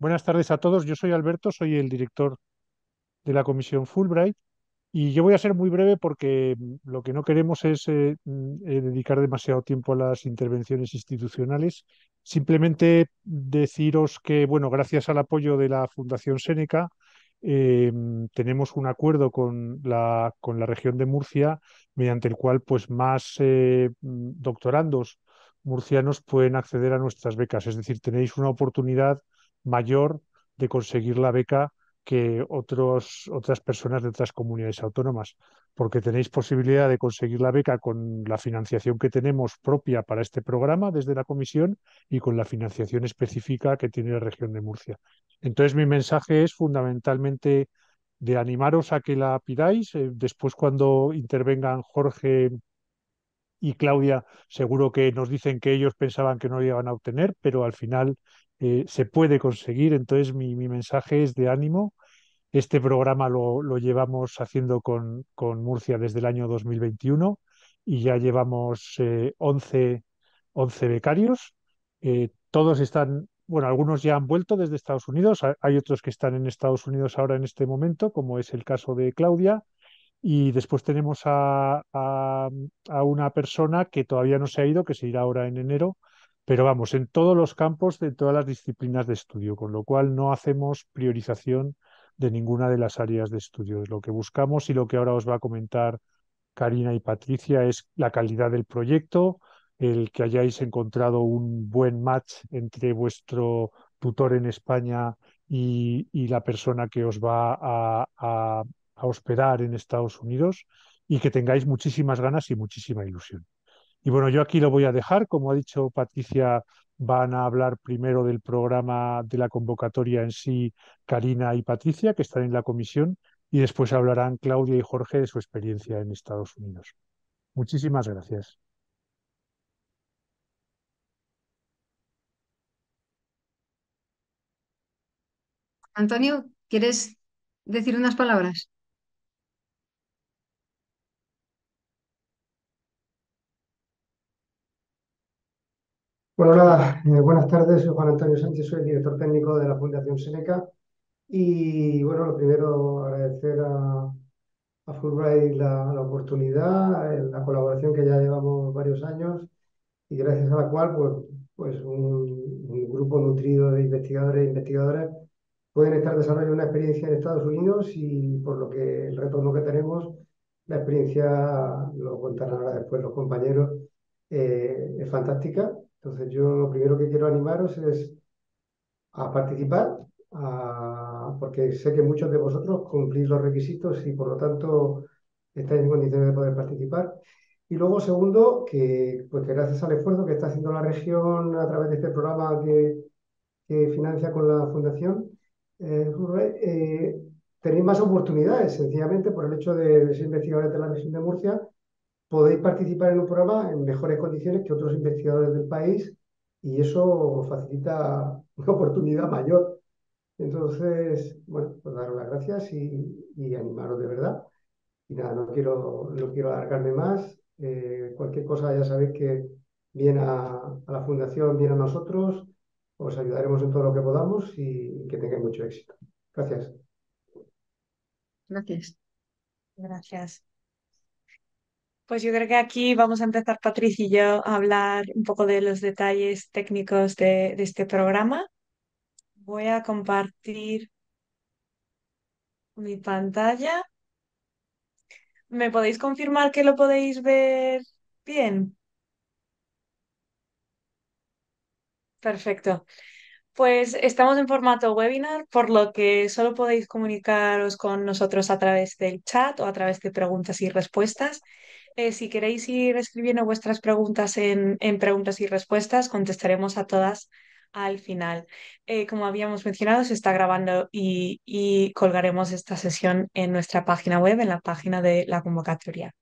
Buenas tardes a todos. Yo soy Alberto, soy el director de la Comisión Fulbright y yo voy a ser muy breve porque mm, lo que no queremos es eh, mm, eh, dedicar demasiado tiempo a las intervenciones institucionales. Simplemente deciros que, bueno, gracias al apoyo de la Fundación Seneca, eh, mm, tenemos un acuerdo con la, con la región de Murcia, mediante el cual pues más doctorandos murcianos pueden acceder a nuestras becas. Es decir, tenéis una oportunidad mayor de conseguir la beca que otros, otras personas de otras comunidades autónomas, porque tenéis posibilidad de conseguir la beca con la financiación que tenemos propia para este programa desde la comisión y con la financiación específica que tiene la región de Murcia. Entonces, mi mensaje es fundamentalmente de animaros a que la pidáis. Eh, después, cuando intervengan Jorge y Claudia, seguro que nos dicen que ellos pensaban que no la iban a obtener, pero al final eh, se puede conseguir. Entonces, mi, mensaje es de ánimo. Este programa lo, llevamos haciendo con, Murcia desde el año 2021 y ya llevamos 11, eh, becarios. Eh, todos están, bueno, algunos ya han vuelto desde Estados Unidos, hay otros que están en Estados Unidos ahora en este momento, como es el caso de Claudia. Y después tenemos a una persona que todavía no se ha ido, que se irá ahora en enero, pero vamos, en todos los campos, de todas las disciplinas de estudio, con lo cual no hacemos priorización de ninguna de las áreas de estudio. Lo que buscamos y lo que ahora os va a comentar Karina y Patricia es la calidad del proyecto, el que hayáis encontrado un buen match entre vuestro tutor en España y, la persona que os va a hospedar en Estados Unidos y que tengáis muchísimas ganas y muchísima ilusión. Y bueno, yo aquí lo voy a dejar. Como ha dicho Patricia, van a hablar primero del programa de la convocatoria en sí Karina y Patricia, que están en la comisión, y después hablarán Claudia y Jorge de su experiencia en Estados Unidos. Muchísimas gracias. Antonio, ¿quieres decir unas palabras? Bueno, eh, buenas tardes, soy Juan Antonio Sánchez, soy el director técnico de la Fundación Seneca y bueno, lo primero agradecer a, Fulbright la, oportunidad, eh, la colaboración que ya llevamos varios años y gracias a la cual pues, pues un, grupo nutrido de investigadores e investigadoras pueden estar desarrollando una experiencia en Estados Unidos y por lo que el retorno que tenemos, la experiencia, lo contarán ahora después los compañeros, eh, es fantástica entonces yo lo primero que quiero animaros es a participar, porque sé que muchos de vosotros cumplís los requisitos y por lo tanto estáis en condiciones de poder participar. Y luego, segundo, que, pues, gracias al esfuerzo que está haciendo la región a través de este programa que, financia con la Fundación, eh, eh, tenéis más oportunidades, sencillamente por el hecho de ser investigadores de la región de Murcia podéis participar en un programa en mejores condiciones que otros investigadores del país y eso facilita una oportunidad mayor. Entonces, bueno, pues daros las gracias y, animaros de verdad. Y nada, no quiero, no quiero alargarme más. Eh, cualquier cosa ya sabéis que viene a, a, la fundación, viene a nosotros. Os ayudaremos en todo lo que podamos y que tengáis mucho éxito. Gracias. Gracias. Gracias. Pues yo creo que aquí vamos a empezar, Patricia y yo, a hablar un poco de los detalles técnicos de, este programa. Voy a compartir mi pantalla. ¿Me podéis confirmar que lo podéis ver bien? Perfecto. Pues estamos en formato webinar, por lo que solo podéis comunicaros con nosotros a través del chat o a través de preguntas y respuestas. Eh, si queréis ir escribiendo vuestras preguntas en, preguntas y respuestas, contestaremos a todas al final. Eh, como habíamos mencionado, se está grabando y colgaremos esta sesión en nuestra página web, en la página de la convocatoria.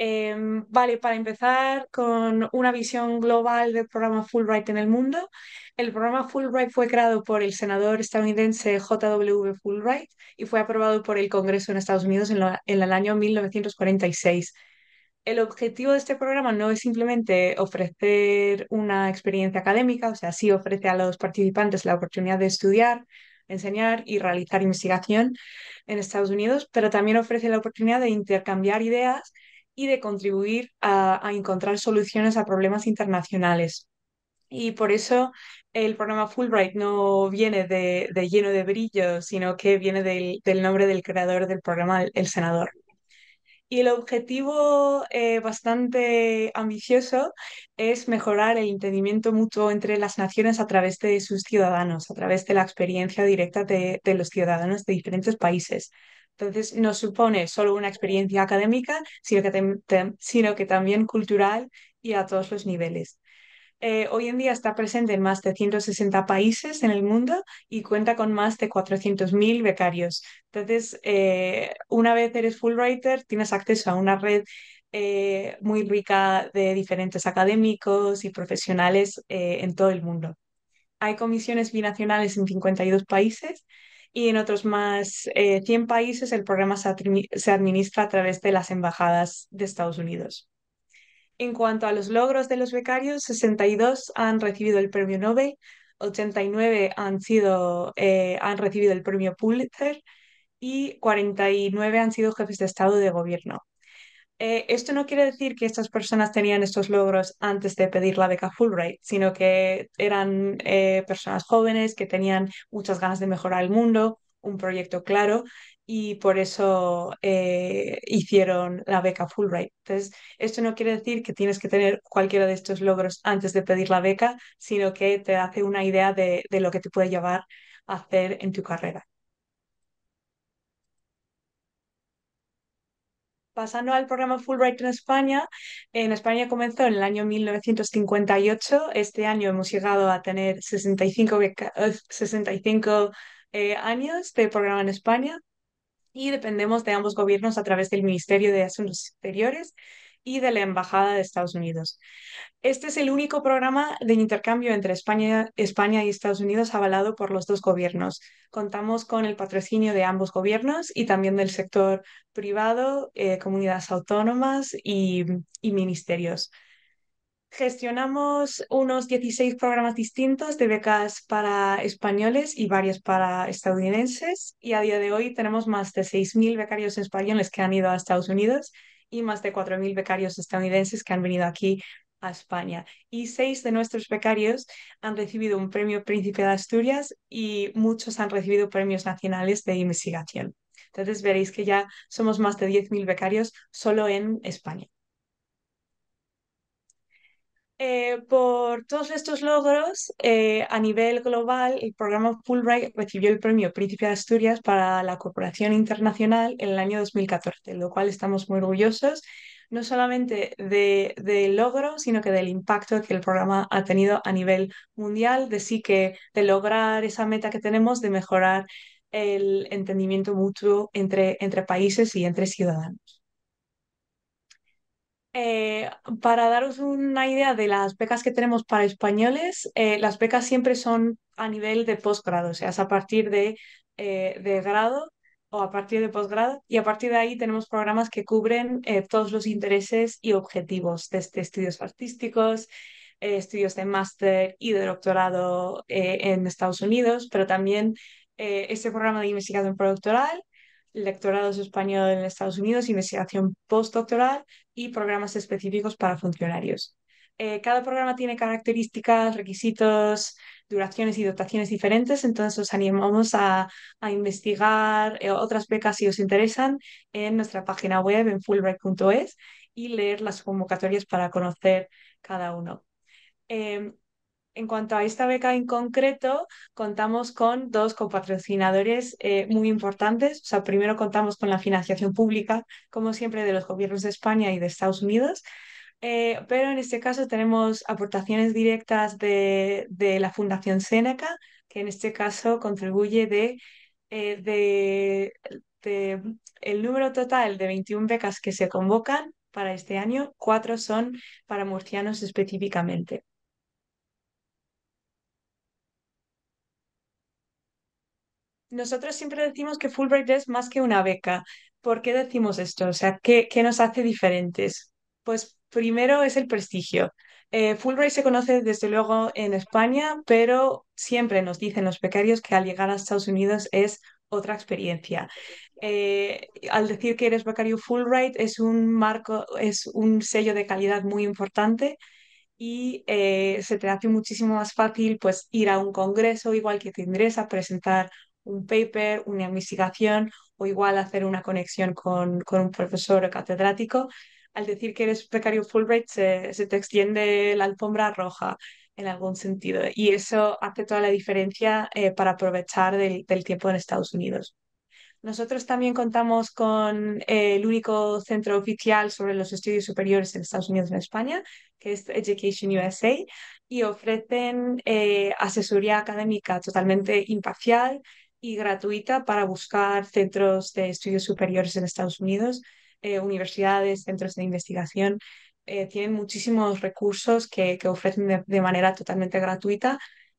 Em, vale, para empezar con una visión global del programa Fulbright en el mundo, el programa Fulbright fue creado por el senador estadounidense J.W. Fulbright y fue aprobado por el Congreso en Estados Unidos en el año 1946. El objetivo de este programa no es simplemente ofrecer una experiencia académica, o sea, sí ofrece a los participantes la oportunidad de estudiar, enseñar y realizar investigación en Estados Unidos, pero también ofrece la oportunidad de intercambiar ideas y de contribuir a, encontrar soluciones a problemas internacionales. Y por eso el programa Fulbright no viene de, lleno de brillo, sino que viene del, nombre del creador del programa, el senador. Y el objetivo eh, bastante ambicioso es mejorar el entendimiento mutuo entre las naciones a través de sus ciudadanos, a través de la experiencia directa de los ciudadanos de diferentes países. Entonces, no supone solo una experiencia académica, sino que, sino que también cultural y a todos los niveles. Eh, hoy en día está presente en más de 160 países en el mundo y cuenta con más de 400.000 becarios. Entonces, eh, una vez eres Fulbrighter, tienes acceso a una red eh, muy rica de diferentes académicos y profesionales en todo el mundo. Hay comisiones binacionales en 52 países y en otros más 100 eh, países el programa se, administra a través de las embajadas de Estados Unidos. En cuanto a los logros de los becarios, 62 han recibido el premio Nobel, 89 han, sido, eh, han recibido el premio Pulitzer y 49 han sido jefes de Estado de Gobierno. Eh, esto no quiere decir que estas personas tenían estos logros antes de pedir la beca Fulbright, sino que eran eh, personas jóvenes que tenían muchas ganas de mejorar el mundo, un proyecto claro y por eso eh, hicieron la beca Fulbright. Entonces, esto no quiere decir que tienes que tener cualquiera de estos logros antes de pedir la beca, sino que te hace una idea de lo que te puede llevar a hacer en tu carrera. pasando al programa Fulbright en España, en España comenzó en el año 1958. Este año hemos llegado a tener 65, 65 eh, eh, años de programa en España y dependemos de ambos gobiernos a través del Ministerio de Asuntos Exteriores y de la Embajada de Estados Unidos. Este es el único programa de intercambio entre España, España y Estados Unidos avalado por los dos gobiernos. Contamos con el patrocinio de ambos gobiernos y también del sector privado, eh, comunidades autónomas y, y ministerios. Gestionamos unos 16 programas distintos de becas para españoles y varias para estadounidenses y a día de hoy tenemos más de 6.000 becarios españoles que han ido a Estados Unidos y más de 4.000 becarios estadounidenses que han venido aquí a España. Y seis de nuestros becarios han recibido un premio Príncipe de Asturias y muchos han recibido premios nacionales de investigación. Entonces veréis que ya somos más de 10.000 becarios solo en España. Eh, por todos estos logros, eh, a nivel global, el programa Fulbright recibió el premio Príncipe de Asturias para la cooperación internacional en el año 2014, lo cual estamos muy orgullosos, no solamente del logro, sino que del impacto que el programa ha tenido a nivel mundial, de sí que de lograr esa meta que tenemos de mejorar el entendimiento mutuo entre, entre países y entre ciudadanos. Eh, para daros una idea de las becas que tenemos para españoles, eh, las becas siempre son a nivel de posgrado, o sea, es a partir de, eh, de grado o a partir de posgrado, y a partir de ahí tenemos programas que cubren todos los intereses y objetivos, desde estudios artísticos, estudios de máster y de doctorado en Estados Unidos, pero también este programa de investigación productoral lectorados español en Estados Unidos, investigación postdoctoral y programas específicos para funcionarios. Eh, cada programa tiene características, requisitos, duraciones y dotaciones diferentes, entonces os animamos a, investigar eh, otras becas si os interesan en nuestra página web en fulbright.es y leer las convocatorias para conocer cada uno. Em, en cuanto a esta beca en concreto, contamos con dos copatrocinadores eh, muy importantes. O sea, primero contamos con la financiación pública, como siempre, de los gobiernos de España y de Estados Unidos. Eh, pero en este caso tenemos aportaciones directas de, la Fundación Seneca, que en este caso contribuye de, eh, de el número total de 21 becas que se convocan para este año, cuatro son para murcianos específicamente. Nosotros siempre decimos que Fulbright es más que una beca. ¿Por qué decimos esto? O sea, ¿qué, qué nos hace diferentes? Pues primero es el prestigio. Eh, Fulbright se conoce desde luego en España, pero siempre nos dicen los becarios que al llegar a Estados Unidos es otra experiencia. Eh, al decir que eres becario Fulbright es un marco, es un sello de calidad muy importante y eh, se te hace muchísimo más fácil pues ir a un congreso igual que te a presentar un paper, una investigación o igual hacer una conexión con, con un profesor o catedrático, al decir que eres becario Fulbright se, se te extiende la alfombra roja en algún sentido. Y eso hace toda la diferencia eh, para aprovechar del, tiempo en Estados Unidos. Nosotros también contamos con eh, el único centro oficial sobre los estudios superiores en Estados Unidos y en España, que es Education USA, y ofrecen eh, asesoría académica totalmente imparcial, y gratuita para buscar centros de estudios superiores en Estados Unidos, eh, universidades, centros de investigación. Eh, tienen muchísimos recursos que, ofrecen de, manera totalmente gratuita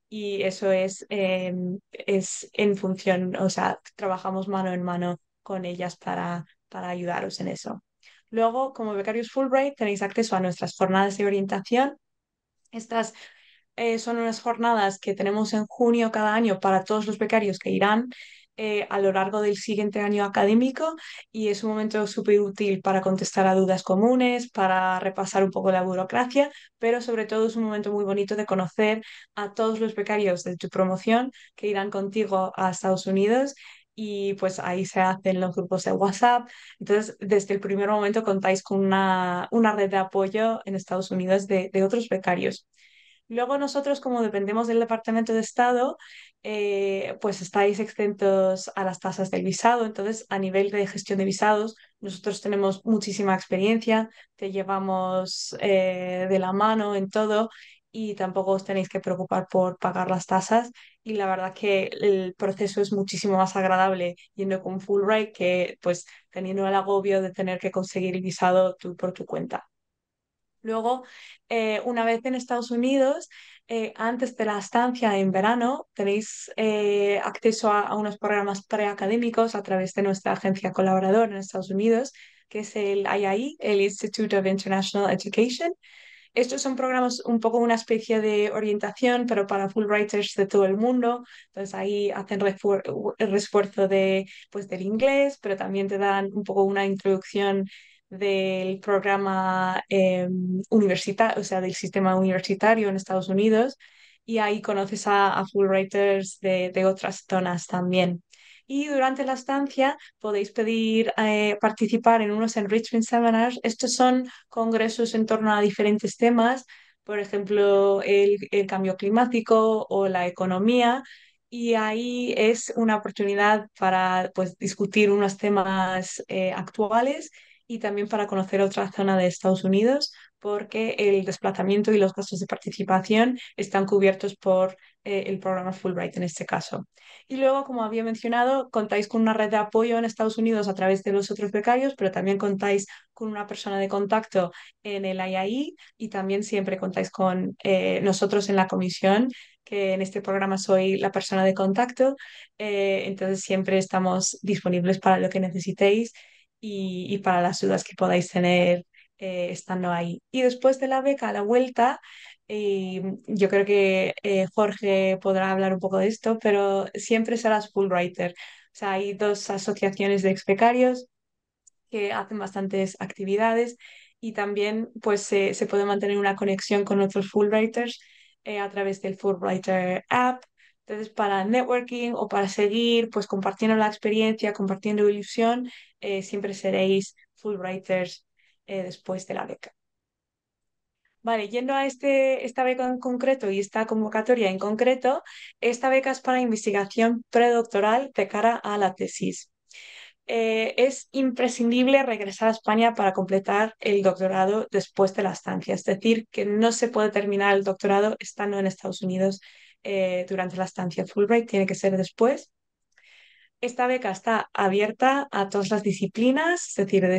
y eso es, em, es en función, o sea, trabajamos mano en mano con ellas para, para ayudaros en eso. Luego, como becarios Fulbright, tenéis acceso a nuestras jornadas de orientación. Estas eh, son unas jornadas que tenemos en junio cada año para todos los becarios que irán eh, a lo largo del siguiente año académico y es un momento súper útil para contestar a dudas comunes, para repasar un poco la burocracia, pero sobre todo es un momento muy bonito de conocer a todos los becarios de tu promoción que irán contigo a Estados Unidos y pues ahí se hacen los grupos de WhatsApp. Entonces, desde el primer momento contáis con una, una red de apoyo en Estados Unidos de otros becarios. Luego nosotros, como dependemos del Departamento de Estado, eh, pues estáis exentos a las tasas del visado. Entonces, a nivel de gestión de visados, nosotros tenemos muchísima experiencia, te llevamos eh, de la mano en todo y tampoco os tenéis que preocupar por pagar las tasas. Y la verdad que el proceso es muchísimo más agradable yendo con Fulbright que pues teniendo el agobio de tener que conseguir el visado tú por tu cuenta. Luego, eh, una vez en Estados Unidos, eh, antes de la estancia en verano, tenéis eh, acceso a, unos programas preacadémicos a través de nuestra agencia colaboradora en Estados Unidos, que es el IAI, el Institute of International Education. Estos son programas un poco una especie de orientación, pero para Fulbrighters de todo el mundo. Entonces ahí hacen el refuerzo de, pues, del inglés, pero también te dan un poco una introducción del programa em, universitario, o sea, del sistema universitario en Estados Unidos, y ahí conoces a, full Fulbrighters de, otras zonas también. Y durante la estancia podéis pedir eh, participar en unos enrichment seminars. Estos son congresos en torno a diferentes temas, por ejemplo, el, cambio climático o la economía, y ahí es una oportunidad para pues, discutir unos temas eh, actuales y también para conocer otra zona de Estados Unidos, porque el desplazamiento y los gastos de participación están cubiertos por eh, el programa Fulbright en este caso. Y luego, como había mencionado, contáis con una red de apoyo en Estados Unidos a través de los otros becarios, pero también contáis con una persona de contacto en el IAI y también siempre contáis con eh, nosotros en la comisión, que en este programa soy la persona de contacto. Eh, entonces, siempre estamos disponibles para lo que necesitéis y, para las dudas que podáis tener eh, estando ahí. Y después de la beca, a la vuelta, eh, yo creo que eh, Jorge podrá hablar un poco de esto, pero siempre serás Fulbrighter. O sea, hay dos asociaciones de expecarios que hacen bastantes actividades y también pues se puede mantener una conexión con otros writers a través del Writer app entonces, para networking o para seguir pues compartiendo la experiencia, compartiendo ilusión, eh, siempre seréis Fulbrighters eh, después de la beca. Vale, yendo a este, esta beca en concreto y esta convocatoria en concreto, esta beca es para investigación predoctoral de cara a la tesis. Eh, es imprescindible regresar a España para completar el doctorado después de la estancia, es decir, que no se puede terminar el doctorado estando en Estados Unidos eh, durante la estancia Fulbright, tiene que ser después. Esta beca está abierta a todas las disciplinas, es decir, desde,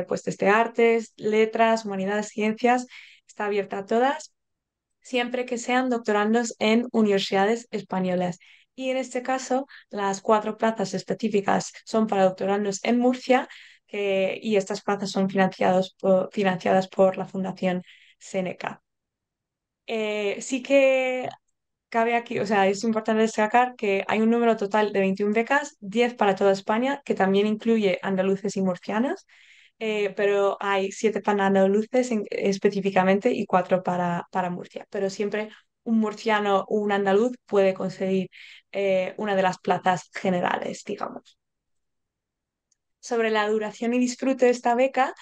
este, pues, este artes, letras, humanidades, ciencias, está abierta a todas, siempre que sean doctorandos en universidades españolas. Y en este caso, las cuatro plazas específicas son para doctorandos en Murcia y estas plazas son financiadas por la Fundación Seneca. Eh, sí que cabe aquí, o sea, es importante destacar que hay un número total de 21 becas, 10 para toda España, que también incluye andaluces y murcianas, eh, pero hay 7 para andaluces específicamente y 4 para, para Murcia. Pero siempre un murciano o un andaluz puede conseguir eh, una de las plazas generales, digamos. Sobre la duración y disfrute de esta beca,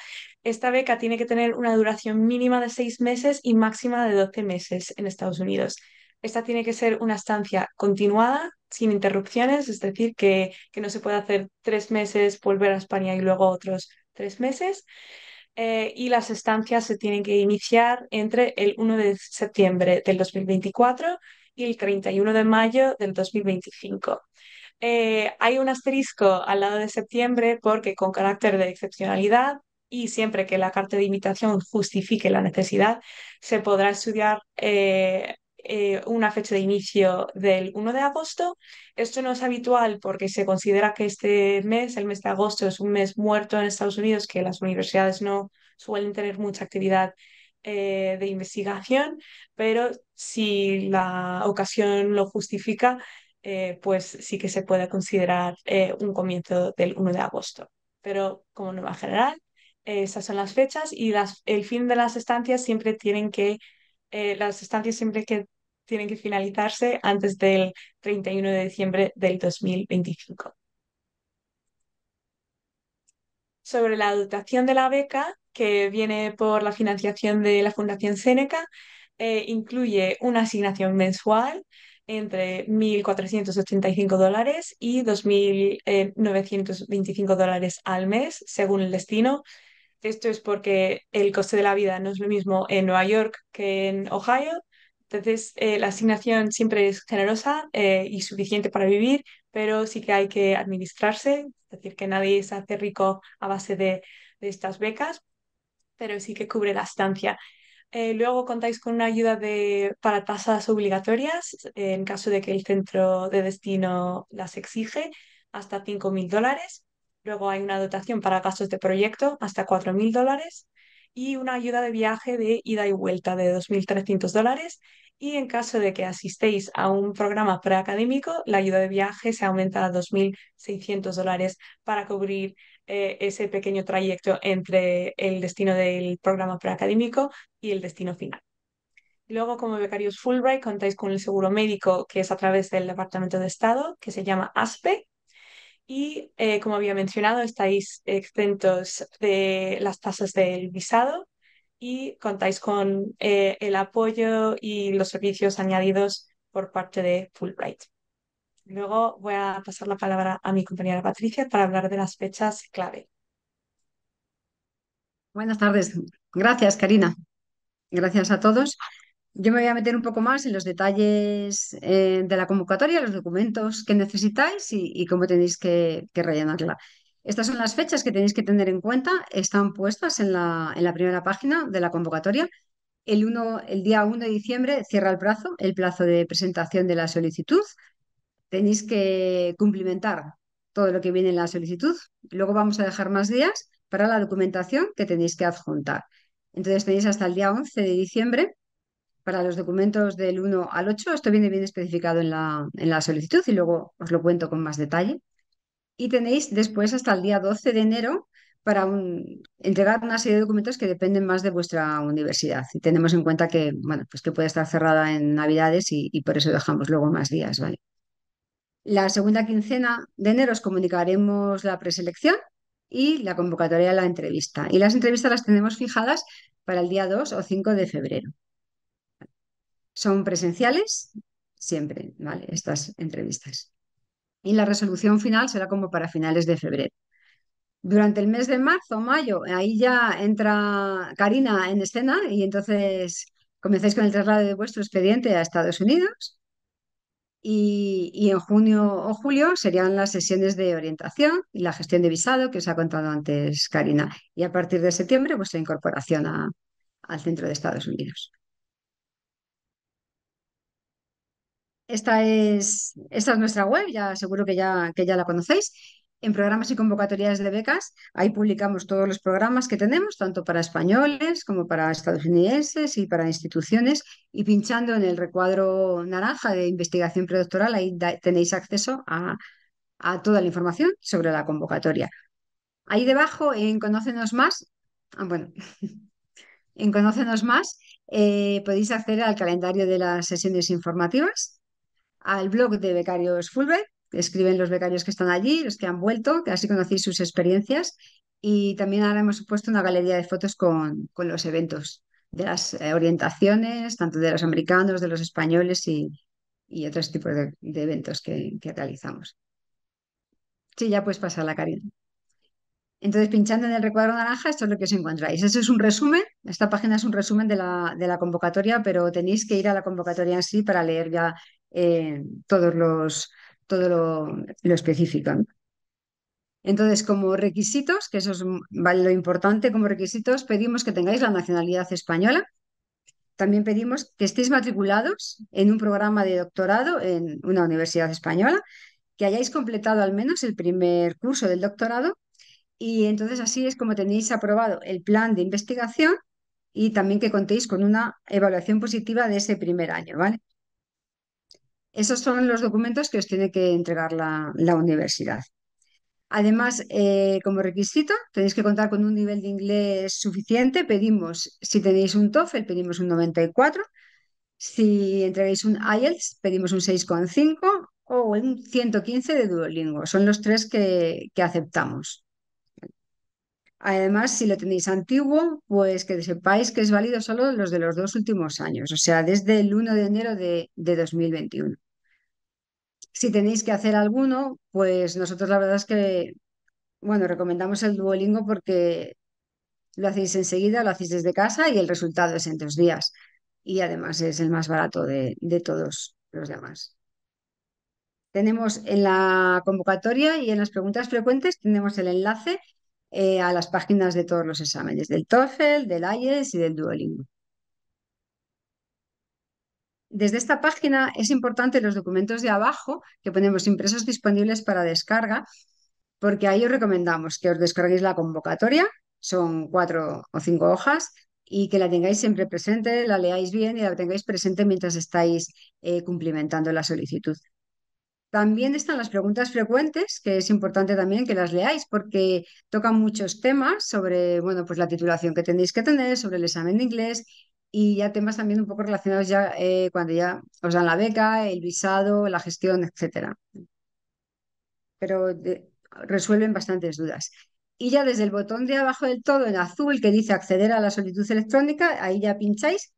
esta beca tiene que tener una duración mínima de 6 meses y máxima de 12 meses en Estados Unidos. Esta tiene que ser una estancia continuada, sin interrupciones, es decir, que, que no se puede hacer tres meses, volver a España y luego otros tres meses. Eh, y las estancias se tienen que iniciar entre el 1 de septiembre del 2024 y el 31 de mayo del 2025. Eh, hay un asterisco al lado de septiembre porque con carácter de excepcionalidad y siempre que la carta de invitación justifique la necesidad, se podrá estudiar eh, eh, una fecha de inicio del 1 de agosto. Esto no es habitual porque se considera que este mes, el mes de agosto, es un mes muerto en Estados Unidos, que las universidades no suelen tener mucha actividad eh, de investigación, pero si la ocasión lo justifica, eh, pues sí que se puede considerar un comienzo del 1 de agosto. Pero como norma general, esas son las fechas y las, el fin de las estancias siempre tienen que eh, las estancias siempre que tienen que finalizarse antes del 31 de diciembre del 2025. Sobre la dotación de la beca, que viene por la financiación de la Fundación Seneca, eh, incluye una asignación mensual entre 1.485 dólares y 2.925 eh, dólares al mes, según el destino, esto es porque el coste de la vida no es lo mismo en Nueva York que en Ohio. Entonces, eh, la asignación siempre es generosa eh, y suficiente para vivir, pero sí que hay que administrarse, es decir, que nadie se hace rico a base de, estas becas, pero sí que cubre la estancia. Eh, luego contáis con una ayuda de, para tasas obligatorias en caso de que el centro de destino las exige, hasta 5.000 dólares. Luego hay una dotación para gastos de proyecto hasta 4.000 dólares y una ayuda de viaje de ida y vuelta de 2.300 dólares. Y en caso de que asistéis a un programa preacadémico, la ayuda de viaje se aumenta a 2.600 dólares para cubrir eh, ese pequeño trayecto entre el destino del programa preacadémico y el destino final. Luego, como becarios Fulbright, contáis con el seguro médico que es a través del Departamento de Estado, que se llama ASPE, y, eh, como había mencionado, estáis exentos de las tasas del visado y contáis con eh, el apoyo y los servicios añadidos por parte de Fulbright. Luego voy a pasar la palabra a mi compañera Patricia para hablar de las fechas clave. Buenas tardes. Gracias, Karina. Gracias a todos. Yo me voy a meter un poco más en los detalles eh, de la convocatoria, los documentos que necesitáis y, cómo tenéis que, rellenarla. Estas son las fechas que tenéis que tener en cuenta. Están puestas en la, primera página de la convocatoria. El, el día 1 de diciembre cierra el plazo, el plazo de presentación de la solicitud. Tenéis que cumplimentar todo lo que viene en la solicitud. Luego vamos a dejar más días para la documentación que tenéis que adjuntar. Entonces tenéis hasta el día 11 de diciembre para los documentos del 1 al 8. Esto viene bien especificado en la, en la solicitud y luego os lo cuento con más detalle. Y tenéis después hasta el día 12 de enero para entregar una serie de documentos que dependen más de vuestra universidad. Y tenemos en cuenta que, bueno, pues que puede estar cerrada en Navidades y, por eso dejamos luego más días, ¿vale? La segunda quincena de enero os comunicaremos la preselección y la convocatoria de la entrevista. Y las entrevistas las tenemos fijadas para el día 2 o 5 de febrero. Son presenciales siempre, ¿vale? Estas entrevistas. Y la resolución final será como para finales de febrero. Durante el mes de marzo, o mayo, ahí ya entra Karina en escena y entonces comenzáis con el traslado de vuestro expediente a Estados Unidos. Y, en junio o julio serían las sesiones de orientación y la gestión de visado que os ha contado antes Karina. Y a partir de septiembre, vuestra incorporación al centro de Estados Unidos. Esta es, nuestra web, ya seguro que ya, la conocéis. En programas y convocatorias de becas, ahí publicamos todos los programas que tenemos, tanto para españoles como para estadounidenses y para instituciones. Y pinchando en el recuadro naranja de investigación predoctoral, ahí tenéis acceso a, toda la información sobre la convocatoria. Ahí debajo, en Conócenos Más, ah, bueno, en Conócenos Más, eh, podéis acceder al calendario de las sesiones informativas al blog de Becarios Fulbright. Escriben los becarios que están allí, los que han vuelto, que así conocéis sus experiencias. Y también ahora hemos puesto una galería de fotos con, con los eventos, de las eh, orientaciones, tanto de los americanos, de los españoles y, y otros tipos de, eventos que, realizamos. Sí, ya puedes la Karina. Entonces, pinchando en el recuadro naranja, esto es lo que os encontráis. Eso es un resumen, esta página es un resumen de la, de la, convocatoria, pero tenéis que ir a la convocatoria en sí para leer ya eh, todos los, todo lo, lo especifican. Entonces, como requisitos, que eso es lo importante como requisitos, pedimos que tengáis la nacionalidad española. También pedimos que estéis matriculados en un programa de doctorado en una universidad española, que hayáis completado al menos el primer curso del doctorado y entonces así es como tenéis aprobado el plan de investigación y también que contéis con una evaluación positiva de ese primer año, ¿vale? Esos son los documentos que os tiene que entregar la, universidad. Además, eh, como requisito, tenéis que contar con un nivel de inglés suficiente. Pedimos, si tenéis un TOEFL, pedimos un 94. Si entregáis un IELTS, pedimos un 6,5 o un 115 de Duolingo. Son los tres que aceptamos. Además, si lo tenéis antiguo, pues que sepáis que es válido solo los de los dos últimos años, o sea, desde el 1 de enero de, 2021. Si tenéis que hacer alguno, pues nosotros la verdad es que, bueno, recomendamos el Duolingo porque lo hacéis enseguida, lo hacéis desde casa y el resultado es en dos días. Y además es el más barato de, de todos los demás. Tenemos en la convocatoria y en las preguntas frecuentes, tenemos el enlace eh, a las páginas de todos los exámenes, del TOEFL, del IELTS y del Duolingo. Desde esta página es importante los documentos de abajo que ponemos impresos disponibles para descarga, porque ahí os recomendamos que os descarguéis la convocatoria, son cuatro o cinco hojas, y que la tengáis siempre presente, la leáis bien y la tengáis presente mientras estáis eh, cumplimentando la solicitud. También están las preguntas frecuentes, que es importante también que las leáis porque tocan muchos temas sobre, bueno, pues la titulación que tenéis que tener, sobre el examen de inglés y ya temas también un poco relacionados ya eh, cuando ya os dan la beca, el visado, la gestión, etcétera. Pero eh, resuelven bastantes dudas. Y ya desde el botón de abajo del todo en azul que dice acceder a la solicitud electrónica, ahí ya pincháis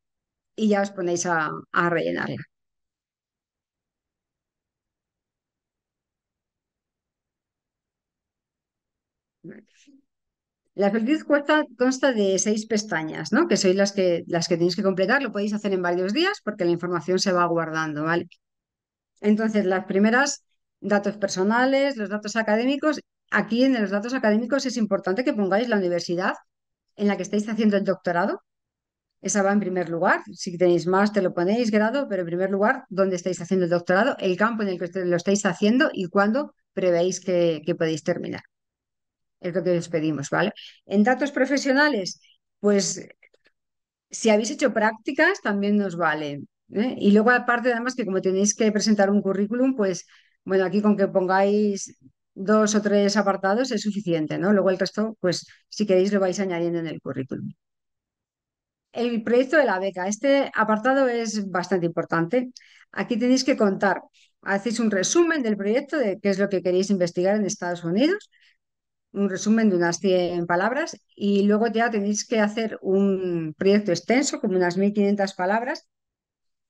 y ya os ponéis a, a rellenarla. La solicitud consta de seis pestañas, ¿no? Que sois las que, las que tenéis que completar. Lo podéis hacer en varios días porque la información se va guardando, ¿vale? Entonces, las primeras, datos personales, los datos académicos. Aquí en los datos académicos es importante que pongáis la universidad en la que estáis haciendo el doctorado. Esa va en primer lugar. Si tenéis más, te lo ponéis grado, pero en primer lugar, dónde estáis haciendo el doctorado, el campo en el que lo estáis haciendo y cuándo prevéis que podéis terminar es lo que les pedimos, ¿vale? En datos profesionales, pues si habéis hecho prácticas, también nos vale. ¿eh? Y luego aparte, además, que como tenéis que presentar un currículum, pues bueno, aquí con que pongáis dos o tres apartados es suficiente, ¿no? Luego el resto, pues si queréis lo vais añadiendo en el currículum. El proyecto de la beca. Este apartado es bastante importante. Aquí tenéis que contar, hacéis un resumen del proyecto de qué es lo que queréis investigar en Estados Unidos un resumen de unas 100 palabras y luego ya tenéis que hacer un proyecto extenso, como unas 1.500 palabras,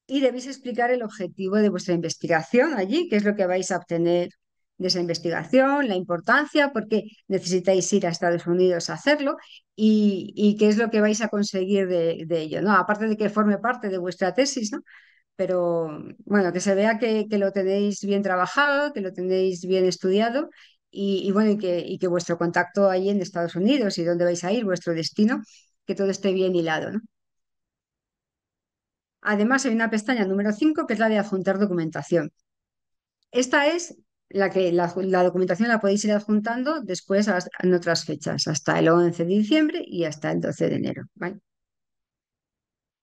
y debéis explicar el objetivo de vuestra investigación allí, qué es lo que vais a obtener de esa investigación, la importancia, por qué necesitáis ir a Estados Unidos a hacerlo y, qué es lo que vais a conseguir de, ello, ¿no? Aparte de que forme parte de vuestra tesis, ¿no? Pero bueno, que se vea que lo tenéis bien trabajado, que lo tenéis bien estudiado y, bueno, y que, vuestro contacto ahí en Estados Unidos y dónde vais a ir, vuestro destino, que todo esté bien hilado. ¿no? Además, hay una pestaña número 5 que es la de adjuntar documentación. Esta es la que la, documentación la podéis ir adjuntando después en otras fechas, hasta el 11 de diciembre y hasta el 12 de enero. ¿vale?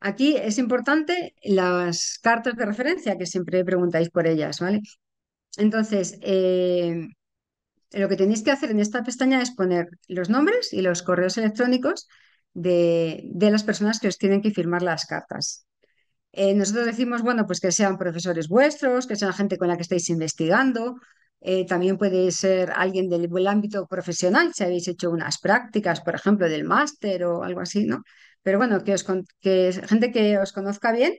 Aquí es importante las cartas de referencia, que siempre preguntáis por ellas, ¿vale? Entonces, eh, lo que tenéis que hacer en esta pestaña es poner los nombres y los correos electrónicos de, las personas que os tienen que firmar las cartas. Eh, nosotros decimos, bueno, pues que sean profesores vuestros, que sean gente con la que estáis investigando. Eh, también puede ser alguien del, buen ámbito profesional, si habéis hecho unas prácticas, por ejemplo, del máster o algo así, ¿no? Pero bueno, que, os, que gente que os conozca bien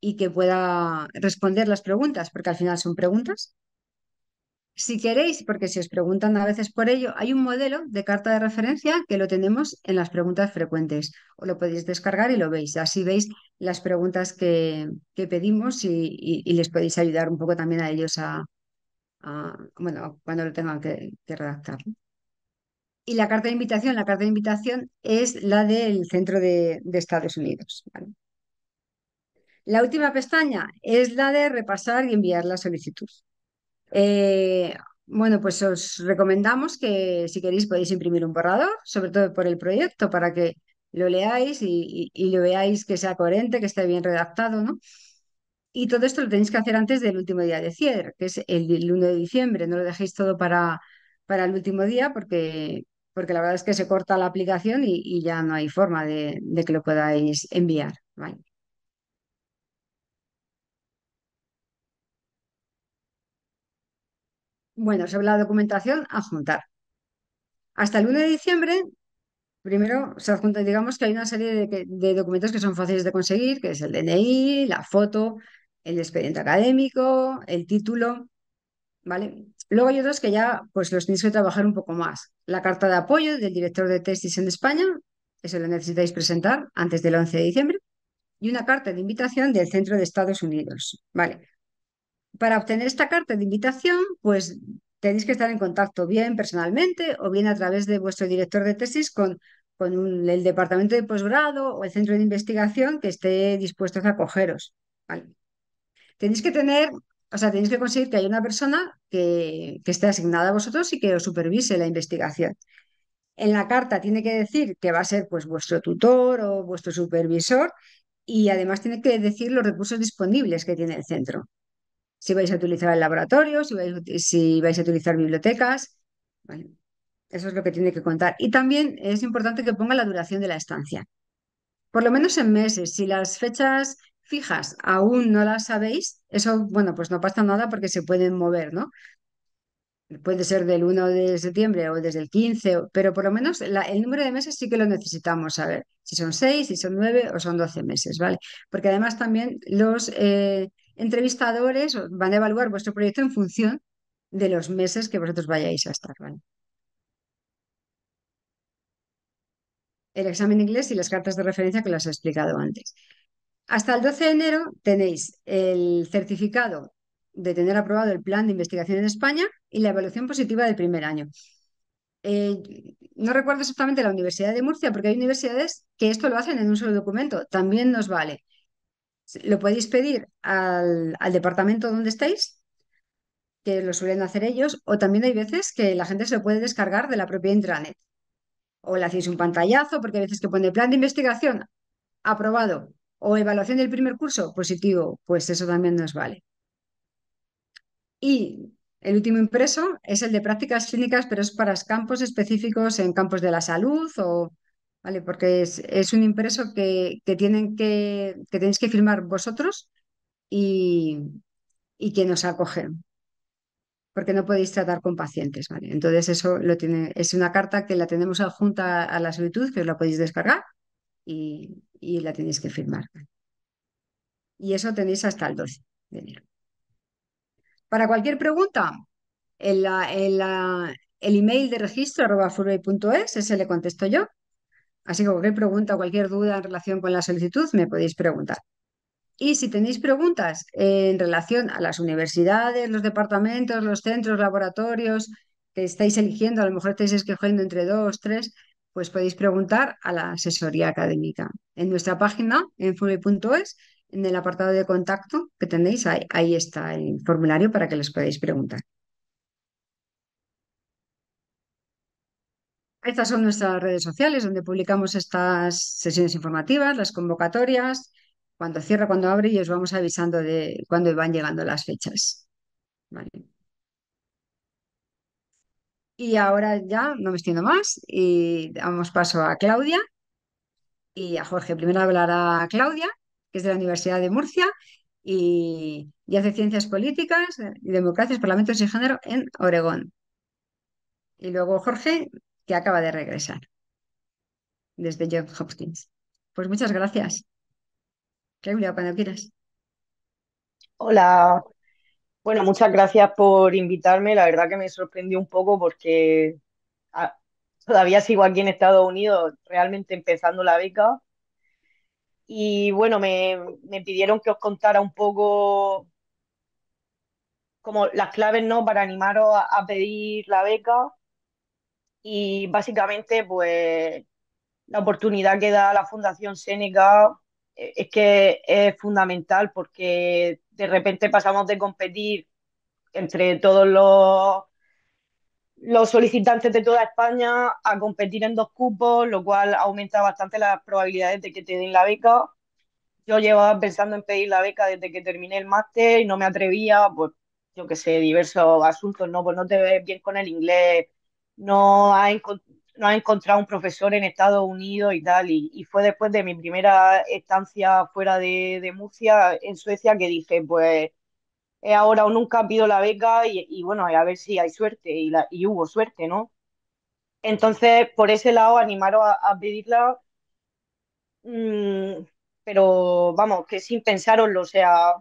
y que pueda responder las preguntas, porque al final son preguntas si queréis, porque si os preguntan a veces por ello, hay un modelo de carta de referencia que lo tenemos en las preguntas frecuentes. O lo podéis descargar y lo veis. Así veis las preguntas que, que pedimos y, les podéis ayudar un poco también a ellos a, cuando lo tengan que, redactar. Y la carta de invitación, la carta de invitación es la del centro de, Estados Unidos. La última pestaña es la de repasar y enviar la solicitud. Eh, bueno, pues os recomendamos que si queréis podéis imprimir un borrador, sobre todo por el proyecto, para que lo leáis y, lo veáis que sea coherente, que esté bien redactado, ¿no? Y todo esto lo tenéis que hacer antes del último día de cierre, que es el, 1 de diciembre. No lo dejéis todo para, para el último día porque, porque la verdad es que se corta la aplicación y, ya no hay forma de, de que lo podáis enviar. Vale. Bueno, sobre la documentación adjuntar. Hasta el 1 de diciembre, primero se adjunta, digamos que hay una serie de, documentos que son fáciles de conseguir, que es el DNI, la foto, el expediente académico, el título, ¿vale? Luego hay otros que ya pues los tenéis que trabajar un poco más. La carta de apoyo del director de tesis en España, eso lo necesitáis presentar antes del 11 de diciembre, y una carta de invitación del Centro de Estados Unidos, ¿vale? para obtener esta carta de invitación, pues tenéis que estar en contacto bien personalmente o bien a través de vuestro director de tesis con, el departamento de posgrado o el centro de investigación que esté dispuesto a acogeros. Tenéis que tener, o sea, tenéis que conseguir que haya una persona que, que esté asignada a vosotros y que os supervise la investigación. En la carta tiene que decir que va a ser pues, vuestro tutor o vuestro supervisor y además tiene que decir los recursos disponibles que tiene el centro si vais a utilizar el laboratorio, si vais, a utilizar bibliotecas. eso es lo que tiene que contar. Y también es importante que ponga la duración de la estancia. Por lo menos en meses. Si las fechas fijas aún no las sabéis, eso, bueno, pues no pasa nada porque se pueden mover, ¿no? Puede ser del 1 de septiembre o desde el 15, pero por lo menos el número de meses sí que lo necesitamos saber. Si son 6, si son 9 o son 12 meses, ¿vale? Porque además también los... Eh, entrevistadores van a evaluar vuestro proyecto en función de los meses que vosotros vayáis a estar. El examen inglés y las cartas de referencia que las he explicado antes. Hasta el 12 de enero tenéis el certificado de tener aprobado el plan de investigación en España y la evaluación positiva del primer año. Eh, no recuerdo exactamente la Universidad de Murcia, porque hay universidades que esto lo hacen en un solo documento, también nos vale. Lo podéis pedir al, departamento donde estáis, que lo suelen hacer ellos, o también hay veces que la gente se lo puede descargar de la propia intranet. O le hacéis un pantallazo, porque hay veces que pone plan de investigación aprobado o evaluación del primer curso positivo, pues eso también nos vale. Y el último impreso es el de prácticas clínicas, pero es para campos específicos en campos de la salud o ¿vale? Porque es, un impreso que, que, tienen que, que tenéis que firmar vosotros y, y que nos acogen, porque no podéis tratar con pacientes, ¿vale? Entonces eso lo tiene, es una carta que la tenemos adjunta a la solicitud, que la podéis descargar y, la tenéis que firmar. Y eso tenéis hasta el 12 de enero. Para cualquier pregunta, el email de registro arroba .es, ese le contesto yo, Así que cualquier pregunta o cualquier duda en relación con la solicitud me podéis preguntar. Y si tenéis preguntas en relación a las universidades, los departamentos, los centros, laboratorios que estáis eligiendo, a lo mejor estáis escogiendo entre dos, tres, pues podéis preguntar a la asesoría académica. En nuestra página, en fulmi.es, e en el apartado de contacto que tenéis, ahí, ahí está el formulario para que les podáis preguntar. Estas son nuestras redes sociales donde publicamos estas sesiones informativas, las convocatorias, cuando cierra, cuando abre y os vamos avisando de cuándo van llegando las fechas. Y ahora ya no me extiendo más y damos paso a Claudia y a Jorge. Primero hablará Claudia, que es de la Universidad de Murcia y, y hace ciencias políticas y democracias, parlamentos y género en Oregón. Y luego Jorge que acaba de regresar desde John Hopkins. Pues muchas gracias. Claudia, cuando quieras. Hola. Bueno, muchas gracias por invitarme. La verdad que me sorprendió un poco porque ah, todavía sigo aquí en Estados Unidos, realmente empezando la beca. Y bueno, me, pidieron que os contara un poco como las claves ¿no? para animaros a pedir la beca y básicamente pues la oportunidad que da la Fundación Seneca e, es que es fundamental porque de repente pasamos de competir entre todos los, los solicitantes de toda España a competir en dos cupos, lo cual aumenta bastante las probabilidades de que te den la beca. Yo llevaba pensando en pedir la beca desde que terminé el máster y no me atrevía, pues yo que sé, diversos asuntos, ¿no? Pues no te ves bien con el inglés, no ha, encontrado un profesor en Estados Unidos y tal. Y, fue después de mi primera estancia fuera de, Murcia, en Suecia, que dije, pues ahora o nunca pido la beca y, bueno, a ver si hay suerte. Y, y hubo suerte, ¿no? Entonces, por ese lado, animaros a, pedirla, mm, pero vamos, que sin pensaroslo, o sea,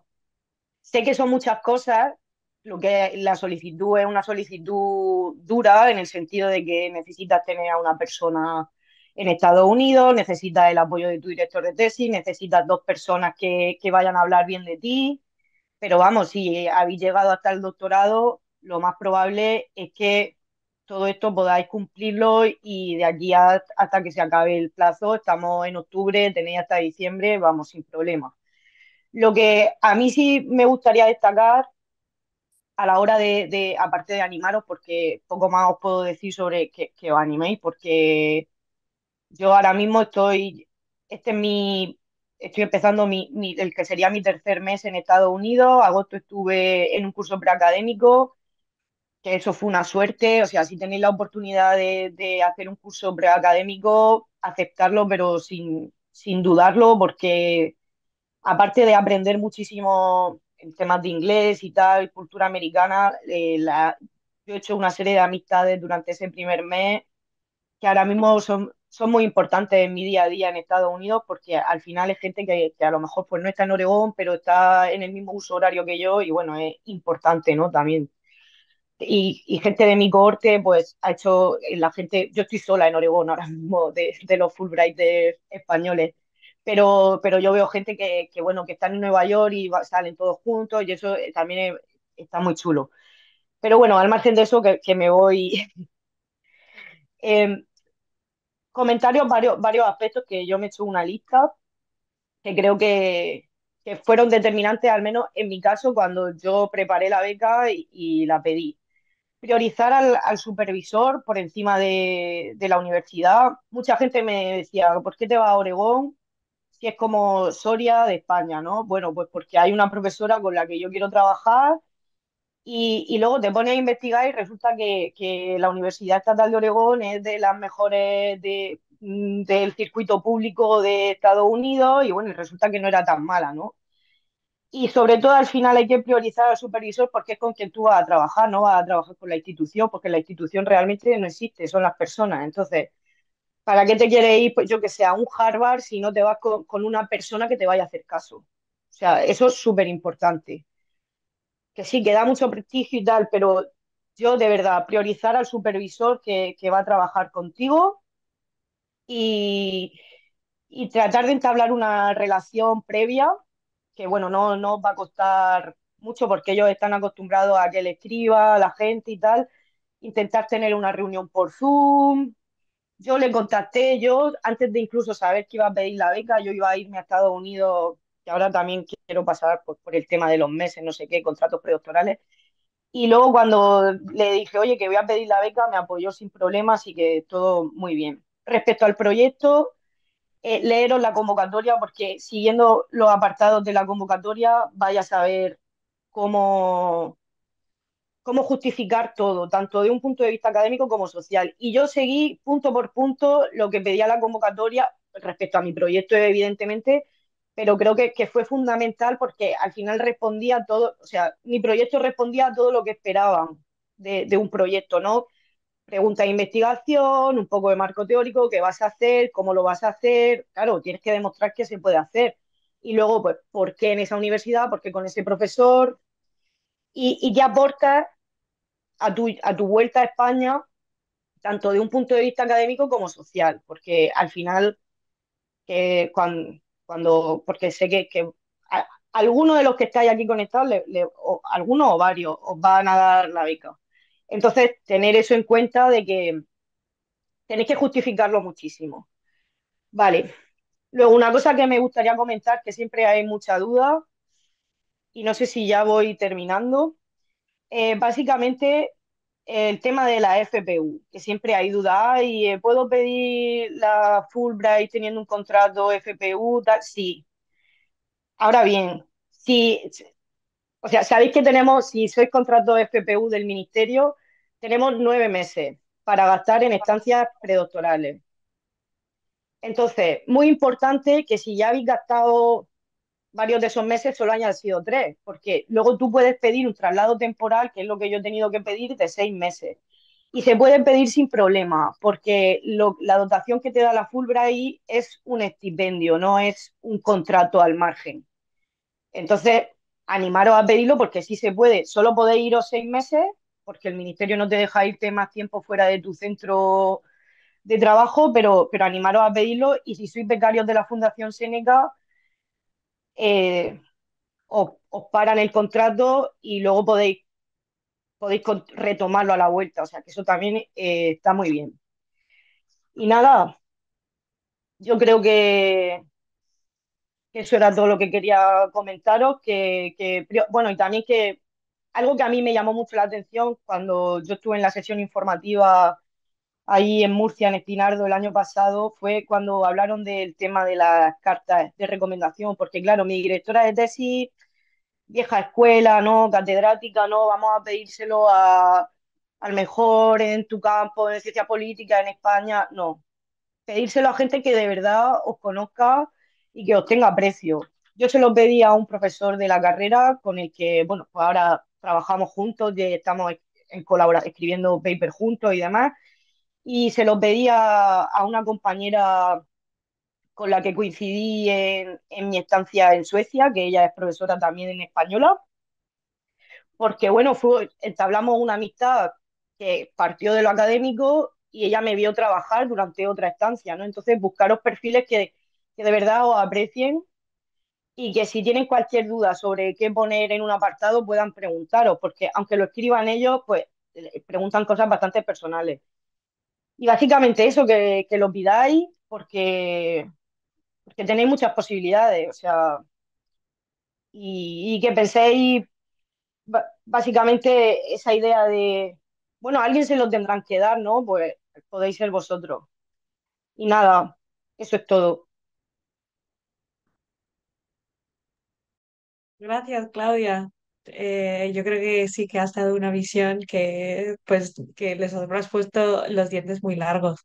sé que son muchas cosas, lo que la solicitud es una solicitud dura en el sentido de que necesitas tener a una persona en Estados Unidos, necesitas el apoyo de tu director de tesis, necesitas dos personas que, vayan a hablar bien de ti, pero vamos, si habéis llegado hasta el doctorado, lo más probable es que todo esto podáis cumplirlo y de aquí hasta que se acabe el plazo, estamos en octubre, tenéis hasta diciembre, vamos sin problema. Lo que a mí sí me gustaría destacar a la hora de, aparte de animaros, porque poco más os puedo decir sobre que, os animéis, porque yo ahora mismo estoy, este es mi, estoy empezando mi, el que sería mi tercer mes en Estados Unidos, agosto estuve en un curso preacadémico, que eso fue una suerte, o sea, si tenéis la oportunidad de, hacer un curso preacadémico, aceptarlo, pero sin, sin dudarlo, porque aparte de aprender muchísimo en temas de inglés y tal, cultura americana, eh, la, yo he hecho una serie de amistades durante ese primer mes que ahora mismo son, son muy importantes en mi día a día en Estados Unidos porque al final es gente que, que, a lo mejor pues no está en Oregón, pero está en el mismo uso horario que yo y bueno, es importante, ¿no? También. Y, y gente de mi corte pues ha hecho eh, la gente, yo estoy sola en Oregón ahora mismo de, los Fulbright españoles pero, yo veo gente que, que, bueno, que están en Nueva York y salen todos juntos y eso eh, también eh, está muy chulo. Pero bueno, al margen de eso, que, me voy... Em, comentarios, varios, varios aspectos que yo me he hecho una lista que creo que, fueron determinantes, al menos en mi caso, cuando yo preparé la beca y, la pedí. Priorizar al, supervisor por encima de, de, la universidad. Mucha gente me decía, ¿por qué te vas a Oregón? que es como Soria de España, ¿no? Bueno, pues porque hay una profesora con la que yo quiero trabajar y, y luego te pones a investigar y resulta que, que, la Universidad Estatal de Oregón es de las mejores de, mm, del circuito público de Estados Unidos y bueno, resulta que no era tan mala, ¿no? Y sobre todo al final hay que priorizar al supervisor porque es con quien tú vas a trabajar, no vas a trabajar con la institución, porque la institución realmente no existe, son las personas. Entonces, ¿Para qué te quieres ir, pues yo que sea a un Harvard si no te vas con, una persona que te vaya a hacer caso? O sea, eso es súper importante. Que sí, que da mucho prestigio y tal, pero yo de verdad, priorizar al supervisor que, va a trabajar contigo y, tratar de entablar una relación previa, que bueno, no, no va a costar mucho porque ellos están acostumbrados a que le escriba a la gente y tal, intentar tener una reunión por Zoom, yo le contacté, yo antes de incluso saber que iba a pedir la beca, yo iba a irme a Estados Unidos, que ahora también quiero pasar por, el tema de los meses, no sé qué, contratos predoctorales. Y luego cuando le dije, oye, que voy a pedir la beca, me apoyó sin problemas y que todo muy bien. Respecto al proyecto, eh, leeros la convocatoria porque siguiendo los apartados de la convocatoria vaya a saber cómo, cómo justificar todo, tanto de un punto de vista académico como social. Y yo seguí punto por punto lo que pedía la convocatoria respecto a mi proyecto, evidentemente, pero creo que, que fue fundamental porque al final respondía a todo, o sea, mi proyecto respondía a todo lo que esperaban de, un proyecto, ¿no? Pregunta de investigación, un poco de marco teórico, qué vas a hacer, cómo lo vas a hacer. Claro, tienes que demostrar que se puede hacer. Y luego, pues, ¿por qué en esa universidad? ¿Por qué con ese profesor? Y, qué aportas aporta a tu, vuelta a España, tanto de un punto de vista académico como social, porque al final, que cuando, cuando porque sé que, que algunos de los que estáis aquí conectados, algunos o varios, os van a dar la beca. Entonces, tener eso en cuenta de que tenéis que justificarlo muchísimo. Vale. Luego, una cosa que me gustaría comentar, que siempre hay mucha duda, y no sé si ya voy terminando, eh, básicamente el tema de la FPU, que siempre hay duda, y eh, ¿puedo pedir la Fulbright teniendo un contrato FPU? Sí. Ahora bien, si, o sea, sabéis que tenemos, si sois contrato FPU del ministerio, tenemos nueve meses para gastar en estancias predoctorales. Entonces, muy importante que si ya habéis gastado varios de esos meses solo hayan sido tres, porque luego tú puedes pedir un traslado temporal, que es lo que yo he tenido que pedir, de seis meses. Y se puede pedir sin problema, porque la dotación que te da la Fulbright es un estipendio, no es un contrato al margen. Entonces, animaros a pedirlo porque sí se puede. Solo podéis iros seis meses, porque el ministerio no te deja irte más tiempo fuera de tu centro de trabajo, pero, pero animaros a pedirlo. Y si sois becarios de la Fundación Seneca, eh, os, paran el contrato y luego podéis, podéis retomarlo a la vuelta. O sea, que eso también eh, está muy bien. Y nada, yo creo que, eso era todo lo que quería comentaros. que, bueno, y también que algo que a mí me llamó mucho la atención cuando yo estuve en la sesión informativa ahí en Murcia, en Espinardo, el año pasado, fue cuando hablaron del tema de las cartas de recomendación, porque claro, mi directora de tesis, vieja escuela, ¿no? Catedrática, ¿no? Vamos a pedírselo a, al mejor en tu campo, de ciencia política, en España, no. Pedírselo a gente que de verdad os conozca y que os tenga precio. Yo se lo pedí a un profesor de la carrera con el que, bueno, pues ahora trabajamos juntos, y estamos en escribiendo paper juntos y demás, y se los pedía a una compañera con la que coincidí en, mi estancia en Suecia, que ella es profesora también en española, porque bueno, fue, entablamos una amistad que partió de lo académico y ella me vio trabajar durante otra estancia, ¿no? Entonces, buscaros perfiles que, que de verdad os aprecien y que si tienen cualquier duda sobre qué poner en un apartado puedan preguntaros, porque aunque lo escriban ellos, pues eh, preguntan cosas bastante personales. Y básicamente eso, que, lo pidáis porque, porque tenéis muchas posibilidades, o sea, y, y que penséis básicamente esa idea de, bueno, alguien se lo tendrán que dar, ¿no? Pues podéis ser vosotros. Y nada, eso es todo. Gracias, Claudia. Eh, yo creo que sí que ha estado una visión que, pues, que les habrás puesto los dientes muy largos.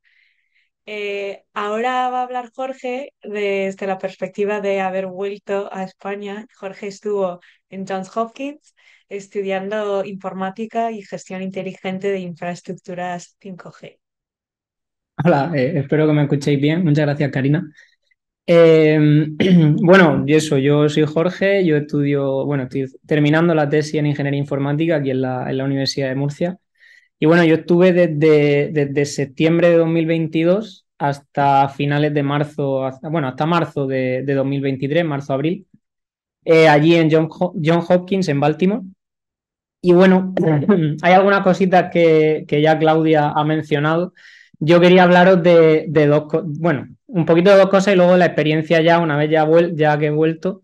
Eh, ahora va a hablar Jorge desde la perspectiva de haber vuelto a España. Jorge estuvo en Johns Hopkins estudiando informática y gestión inteligente de infraestructuras 5G. Hola, eh, espero que me escuchéis bien. Muchas gracias, Karina. Em, bueno, y eso, yo soy Jorge, yo estudio, bueno, estoy terminando la tesis en Ingeniería Informática aquí en la, Universidad de Murcia. Y bueno, yo estuve desde, desde septiembre de 2022 hasta finales de marzo, bueno, hasta marzo de, 2023, marzo-abril, eh, allí en John, Hopkins, en Baltimore. Y bueno, hay algunas cositas que, que ya Claudia ha mencionado. Yo quería hablaros de, de dos, bueno, un poquito de dos cosas y luego la experiencia ya, una vez ya, ya que he vuelto,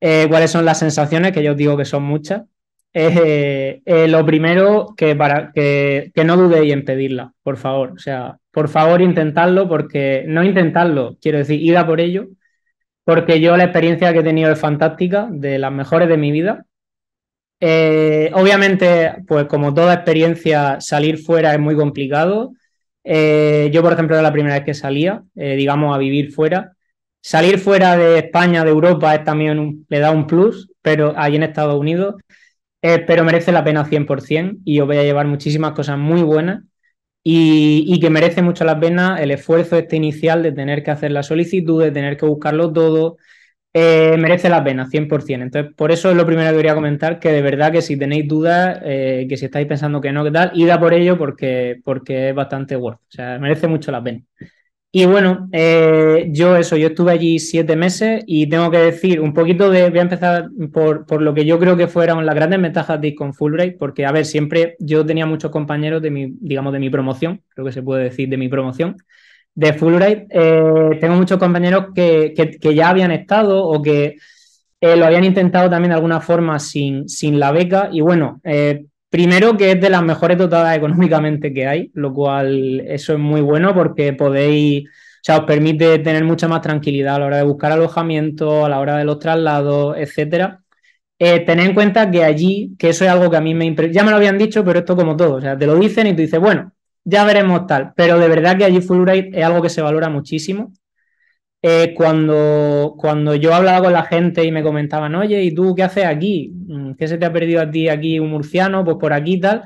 eh, cuáles son las sensaciones, que yo os digo que son muchas. Eh, eh, lo primero, que, para, que, que, no dudéis en pedirla, por favor. O sea, por favor intentadlo, porque no intentadlo, quiero decir, id a por ello, porque yo la experiencia que he tenido es fantástica, de las mejores de mi vida. obviamente, pues como toda experiencia, salir fuera es muy complicado eh, yo, por ejemplo, era la primera vez que salía, eh, digamos, a vivir fuera. Salir fuera de España, de Europa, es también le da un plus, pero ahí en Estados Unidos, eh, pero merece la pena 100% y os voy a llevar muchísimas cosas muy buenas y, y, que merece mucho la pena el esfuerzo este inicial de tener que hacer la solicitud, de tener que buscarlo todo, eh, merece la pena, 100%. Entonces, por eso es lo primero que quería comentar, que de verdad que si tenéis dudas, eh, que si estáis pensando que no, que tal, id a por ello porque, porque es bastante worth, o sea, merece mucho la pena. Y bueno, eh, yo eso, yo estuve allí siete meses y tengo que decir un poquito de, voy a empezar por, por lo que yo creo que fueron las grandes ventajas de ir con Fulbright, porque a ver, siempre yo tenía muchos compañeros de mi, digamos, de mi promoción, creo que se puede decir de mi promoción, de Fulbright eh, tengo muchos compañeros que, ya habían estado o que eh, lo habían intentado también de alguna forma sin, sin la beca. Y bueno, eh, primero que es de las mejores dotadas económicamente que hay, lo cual eso es muy bueno porque podéis, o sea, os permite tener mucha más tranquilidad a la hora de buscar alojamiento, a la hora de los traslados, etcétera. tened en cuenta que allí, que eso es algo que a mí me ya me lo habían dicho, pero esto como todo, o sea, te lo dicen y tú dices, bueno, ya veremos tal, pero de verdad que allí Fulbright es algo que se valora muchísimo. Eh, cuando, cuando yo hablaba con la gente y me comentaban, oye, ¿y tú qué haces aquí? Mm, ¿Qué se te ha perdido a ti aquí un murciano? Pues por aquí tal.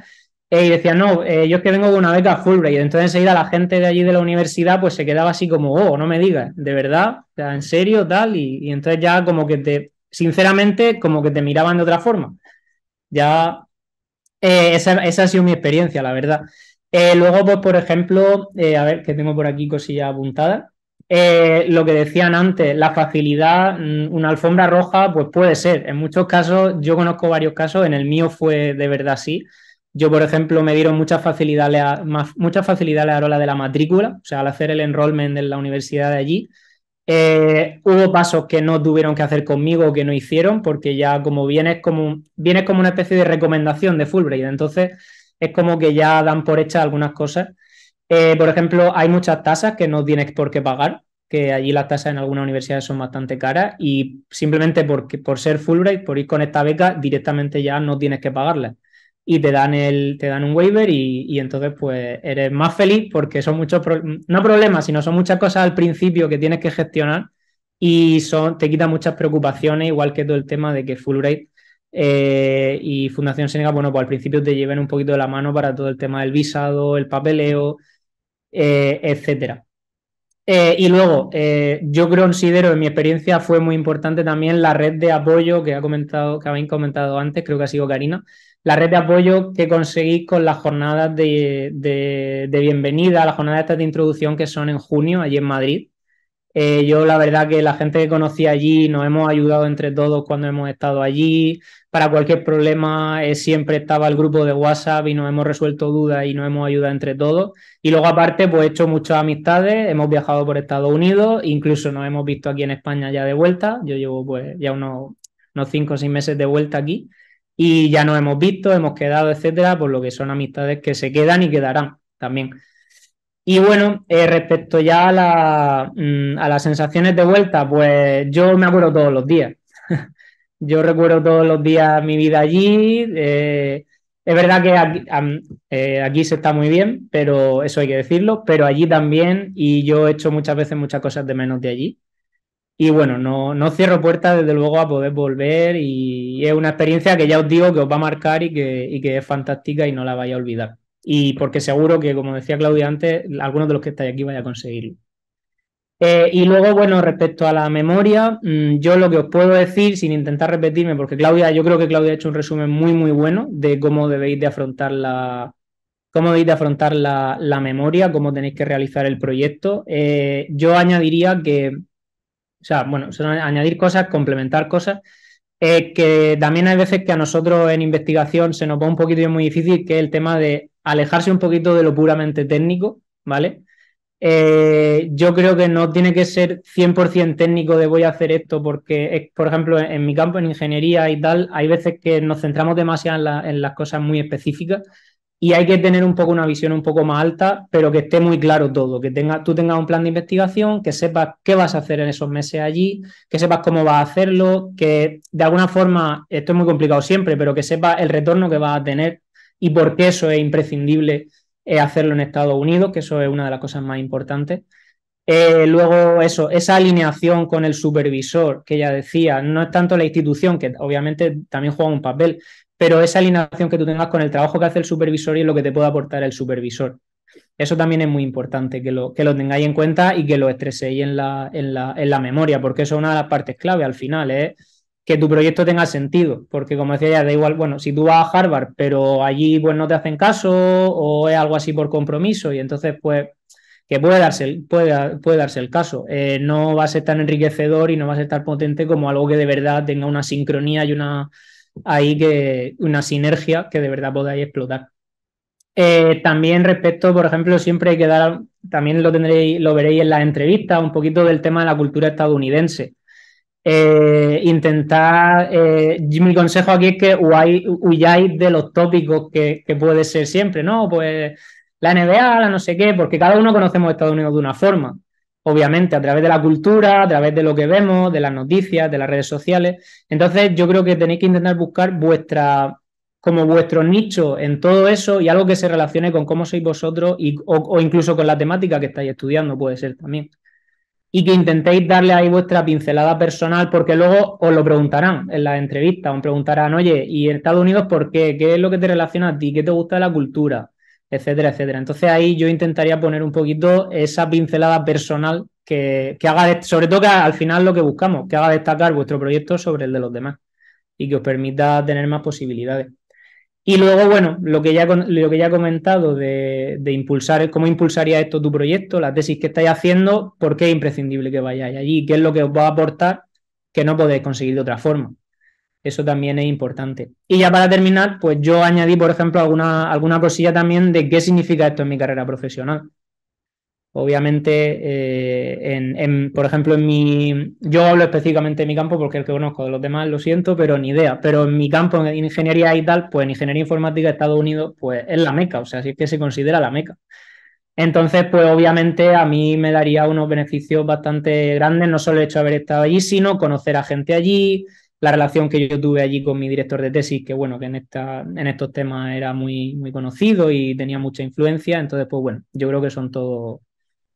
Eh, y decían, no, eh, yo es que vengo con una beca Fulbright. Entonces enseguida la gente de allí de la universidad pues se quedaba así como, oh, no me digas, de verdad, en serio, tal. Y, entonces ya como que te, sinceramente, como que te miraban de otra forma. Ya, esa, esa ha sido mi experiencia, la verdad. Eh, luego, pues, por ejemplo, eh, a ver, que tengo por aquí cosilla apuntada. Eh, lo que decían antes, la facilidad, mm, una alfombra roja, pues puede ser. En muchos casos, yo conozco varios casos, en el mío fue de verdad así. Yo, por ejemplo, me dieron muchas facilidades, la hora de la matrícula, o sea, al hacer el enrollment en la universidad de allí. hubo pasos que no tuvieron que hacer conmigo o que no hicieron, porque ya como vienes como, vienes como una especie de recomendación de Fulbright, entonces es como que ya dan por hecha algunas cosas. Eh, por ejemplo, hay muchas tasas que no tienes por qué pagar, que allí las tasas en algunas universidades son bastante caras y simplemente porque, por ser Fulbright, por ir con esta beca, directamente ya no tienes que pagarlas Y te dan, el, te dan un waiver y, entonces pues eres más feliz porque son muchos, no problemas, sino son muchas cosas al principio que tienes que gestionar y son, te quitan muchas preocupaciones, igual que todo el tema de que Fulbright eh, y Fundación Senegal, bueno, pues al principio te lleven un poquito de la mano para todo el tema del visado, el papeleo, eh, etcétera. Eh, y luego, yo considero, en mi experiencia, fue muy importante también la red de apoyo que ha comentado, que habéis comentado antes, creo que ha sido Karina, la red de apoyo que conseguís con las jornadas de, de, de bienvenida, las jornadas de introducción que son en junio, allí en Madrid, eh, yo la verdad que la gente que conocí allí nos hemos ayudado entre todos cuando hemos estado allí. Para cualquier problema eh, siempre estaba el grupo de WhatsApp y nos hemos resuelto dudas y nos hemos ayudado entre todos. Y luego aparte pues he hecho muchas amistades, hemos viajado por Estados Unidos, incluso nos hemos visto aquí en España ya de vuelta. Yo llevo pues ya unos, unos cinco o seis meses de vuelta aquí y ya nos hemos visto, hemos quedado, etcétera, por lo que son amistades que se quedan y quedarán también. Y bueno, eh, respecto ya mm, a, las sensaciones de vuelta, pues yo me acuerdo todos los días. yo recuerdo todos los días mi vida allí. Eh, es verdad que eh, aquí, se está muy bien, pero eso hay que decirlo, pero allí también, y yo he hecho muchas veces muchas cosas de menos de allí. Y bueno, no, cierro puertas desde luego a poder volver y es una experiencia que ya os digo que os va a marcar y que, y que es fantástica y no la vais a olvidar y porque seguro que, como decía Claudia antes, algunos de los que estáis aquí vais a conseguirlo. Eh, y luego, bueno, respecto a la memoria, mm, yo lo que os puedo decir, sin intentar repetirme, porque Claudia, yo creo que Claudia ha hecho un resumen muy, muy bueno de cómo debéis de afrontar la, cómo debéis de afrontar la, la memoria, cómo tenéis que realizar el proyecto. Eh, yo añadiría que, o sea, bueno, son añadir cosas, complementar cosas que también hay veces que a nosotros en investigación se nos pone un poquito muy difícil, que es el tema de alejarse un poquito de lo puramente técnico, ¿vale? Eh, yo creo que no tiene que ser 100% técnico de voy a hacer esto, porque, por ejemplo, en, mi campo, en ingeniería y tal, hay veces que nos centramos demasiado en las cosas muy específicas y hay que tener un poco una visión un poco más alta, pero que esté muy claro todo, que tengas tú tengas un plan de investigación, que sepas qué vas a hacer en esos meses allí, que sepas cómo vas a hacerlo, que de alguna forma, esto es muy complicado siempre, pero que sepas el retorno que vas a tener y por qué eso es imprescindible eh, hacerlo en Estados Unidos, que eso es una de las cosas más importantes. Eh, luego, eso, esa alineación con el supervisor que ya decía, no es tanto la institución, que obviamente también juega un papel, pero esa alineación que tú tengas con el trabajo que hace el supervisor y lo que te puede aportar el supervisor. Eso también es muy importante, que lo, que lo tengáis en cuenta y que lo estreséis en la, la, en la memoria, porque eso es una de las partes clave al final, que tu proyecto tenga sentido, porque como decía ya, da igual, bueno, si tú vas a Harvard, pero allí pues no te hacen caso o es algo así por compromiso y entonces pues que puede darse, puede, puede darse el caso. Eh, no va a ser tan enriquecedor y no va a ser tan potente como algo que de verdad tenga una sincronía y una ahí que una sinergia que de verdad podáis explotar. Eh, también respecto, por ejemplo, siempre hay que dar, también lo tendréis, lo veréis en las entrevistas, un poquito del tema de la cultura estadounidense. Eh, intentar, eh, mi consejo aquí es que huyáis, de los tópicos que, puede ser siempre, ¿no? Pues la NBA, la no sé qué, porque cada uno conocemos a Estados Unidos de una forma obviamente, a través de la cultura, a través de lo que vemos, de las noticias, de las redes sociales. Entonces, yo creo que tenéis que intentar buscar vuestra como vuestro nicho en todo eso y algo que se relacione con cómo sois vosotros y, o, incluso con la temática que estáis estudiando, puede ser también. Y que intentéis darle ahí vuestra pincelada personal, porque luego os lo preguntarán en la entrevista os preguntarán, oye, ¿y Estados Unidos por qué? ¿Qué es lo que te relaciona a ti? ¿Qué te gusta de la cultura? etcétera, etcétera. Entonces ahí yo intentaría poner un poquito esa pincelada personal que, haga, sobre todo que al final lo que buscamos, que haga destacar vuestro proyecto sobre el de los demás y que os permita tener más posibilidades. Y luego, bueno, lo que ya, lo que ya he comentado de, de impulsar, cómo impulsaría esto tu proyecto, la tesis que estáis haciendo, por qué es imprescindible que vayáis allí, qué es lo que os va a aportar que no podéis conseguir de otra forma. Eso también es importante. Y ya para terminar, pues yo añadí, por ejemplo, alguna, alguna cosilla también de qué significa esto en mi carrera profesional. Obviamente, eh, en, por ejemplo, en mi. Yo hablo específicamente de mi campo porque el que conozco de los demás lo siento, pero ni idea. Pero en mi campo, en ingeniería y tal, pues en ingeniería informática, Estados Unidos, pues es la meca, o sea, si es que se considera la meca. Entonces, pues obviamente a mí me daría unos beneficios bastante grandes, no solo el hecho de haber estado allí, sino conocer a gente allí, la relación que yo tuve allí con mi director de tesis, que bueno, que en, esta, en estos temas era muy, muy conocido y tenía mucha influencia, entonces pues bueno, yo creo que son todo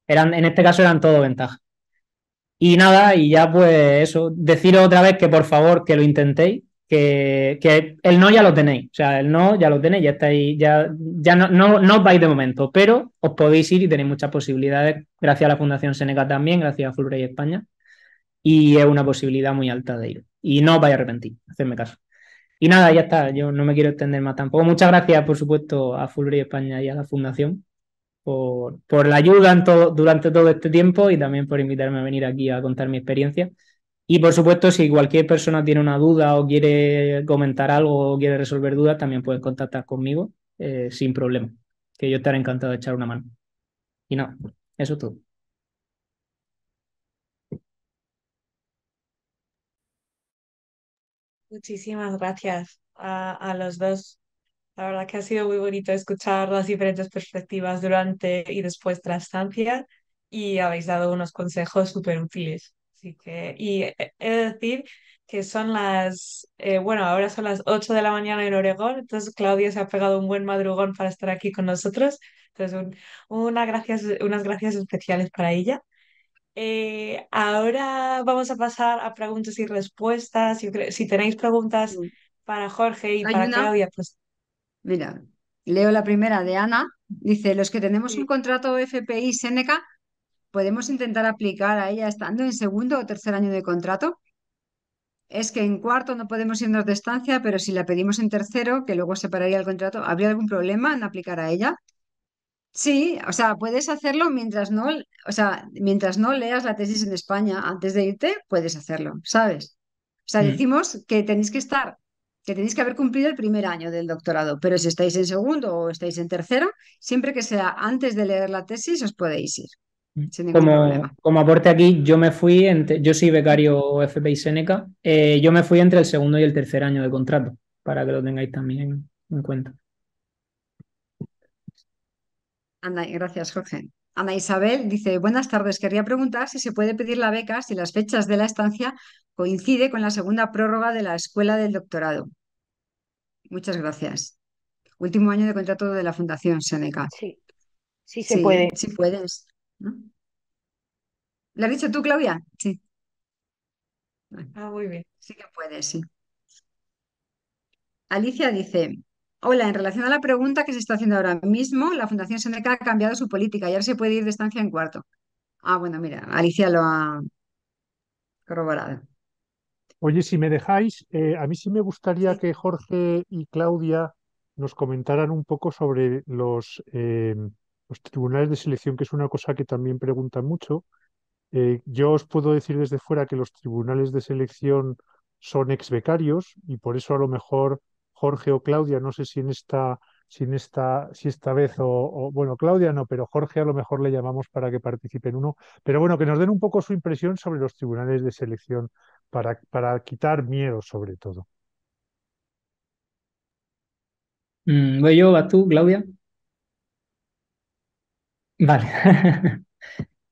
eran, en este caso eran todo ventajas. Y nada, y ya pues eso, deciros otra vez que por favor que lo intentéis, que, que el no ya lo tenéis, o sea, el no ya lo tenéis, ya estáis, ya, ya no, no, no os vais de momento, pero os podéis ir y tenéis muchas posibilidades, gracias a la Fundación Seneca también, gracias a Fulbright España, y es una posibilidad muy alta de ir y no vaya a arrepentir, hacedme caso. Y nada, ya está, yo no me quiero extender más tampoco. Muchas gracias, por supuesto, a Fulbright España y a la Fundación por, por la ayuda en durante todo este tiempo y también por invitarme a venir aquí a contar mi experiencia. Y por supuesto, si cualquier persona tiene una duda o quiere comentar algo o quiere resolver dudas, también pueden contactar conmigo eh, sin problema, que yo estaré encantado de echar una mano. Y nada, no, eso es todo. Muchísimas gracias a, los dos. La verdad que ha sido muy bonito escuchar las diferentes perspectivas durante y después de la estancia y habéis dado unos consejos súper útiles. Así que, y he de decir que son las, eh, bueno, ahora son las 8 de la mañana en Oregón, entonces Claudia se ha pegado un buen madrugón para estar aquí con nosotros. Entonces, gracias, unas gracias especiales para ella. Eh, ahora vamos a pasar a preguntas y respuestas. Si, tenéis preguntas mm. para Jorge y para Claudia, pues. Mira, leo la primera de Ana. Dice: Los que tenemos un contrato FPI Seneca, ¿podemos intentar aplicar a ella estando en segundo o tercer año de contrato? Es que en cuarto no podemos irnos de estancia, pero si la pedimos en tercero, que luego separaría el contrato, ¿habría algún problema en aplicar a ella? Sí, o sea, puedes hacerlo mientras no, o sea, mientras no leas la tesis en España antes de irte, puedes hacerlo, ¿sabes? O sea, mm. decimos que tenéis que estar, que tenéis que haber cumplido el primer año del doctorado, pero si estáis en segundo o estáis en tercero, siempre que sea antes de leer la tesis, os podéis ir mm. Como, aporte aquí, yo me fui, entre- yo soy becario FP y Seneca, eh, yo me fui entre el segundo y el tercer año de contrato, para que lo tengáis también en cuenta gracias, Jorge. Ana Isabel dice, buenas tardes, Quería preguntar si se puede pedir la beca si las fechas de la estancia coincide con la segunda prórroga de la escuela del doctorado. Muchas gracias. Último año de contrato de la Fundación Seneca. Sí, sí se puede. Sí puedes. ¿La has dicho tú, Claudia? Sí. ah, muy bien. Sí que puedes, sí. Alicia dice, Hola, en relación a la pregunta que se está haciendo ahora mismo, la Fundación Seneca ha cambiado su política y ahora se puede ir de estancia en cuarto. Ah, bueno, mira, Alicia lo ha corroborado. Oye, si me dejáis, eh, a mí sí me gustaría que Jorge y Claudia nos comentaran un poco sobre eh, los, tribunales de selección, que es una cosa que también preguntan mucho. Eh, yo os puedo decir desde fuera que los tribunales de selección son ex becarios y por eso a lo mejor Jorge o Claudia, no sé si en esta, si esta, si esta vez o, bueno, Claudia no, pero Jorge a lo mejor le llamamos para que participe en uno. Pero bueno, que nos den un poco su impresión sobre los tribunales de selección para, para quitar miedo sobre todo. Mm, voy yo, vas tú, Claudia. Vale.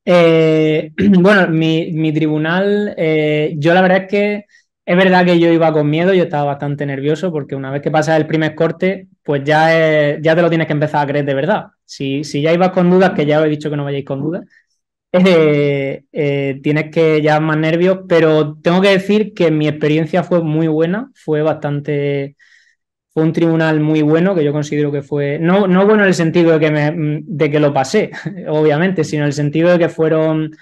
Eh, bueno, mi, tribunal, eh, yo la verdad es que es verdad que yo iba con miedo, yo estaba bastante nervioso porque una vez que pasas el primer corte, pues ya, ya te lo tienes que empezar a creer de verdad. Si, si ya ibas con dudas, que ya os he dicho que no vayáis con dudas, eh, eh, tienes que ya más nervios, pero tengo que decir que mi experiencia fue muy buena, fue bastante, fue un tribunal muy bueno que yo considero que fue, no, no bueno en el sentido de que, me, de que lo pasé, obviamente, sino en el sentido de que fueron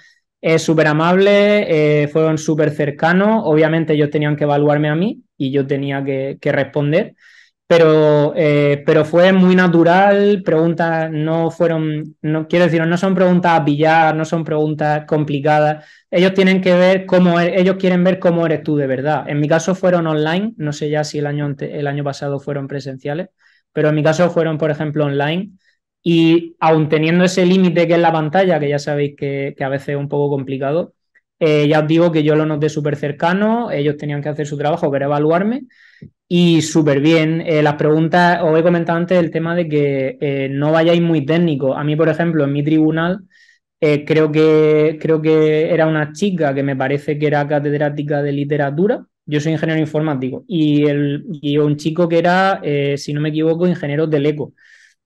es eh, súper amable, eh, fueron súper cercanos. Obviamente ellos tenían que evaluarme a mí y yo tenía que, responder, pero, eh, pero fue muy natural. Preguntas no fueron, no quiero decir, no son preguntas a pillar, no son preguntas complicadas. Ellos tienen que ver cómo, e, ellos quieren ver cómo eres tú de verdad. En mi caso fueron online, no sé ya si el año, el año pasado fueron presenciales, pero en mi caso fueron, por ejemplo, online. Y aun teniendo ese límite que es la pantalla, que ya sabéis que, a veces es un poco complicado, eh, ya os digo que yo lo noté súper cercano, ellos tenían que hacer su trabajo, que era evaluarme, y súper bien. Eh, las preguntas, os he comentado antes el tema de que eh, no vayáis muy técnico A mí, por ejemplo, en mi tribunal, creo, que, creo que era una chica que me parece que era catedrática de literatura. Yo soy ingeniero informático y, el, y un chico que era, si no me equivoco, ingeniero del eco.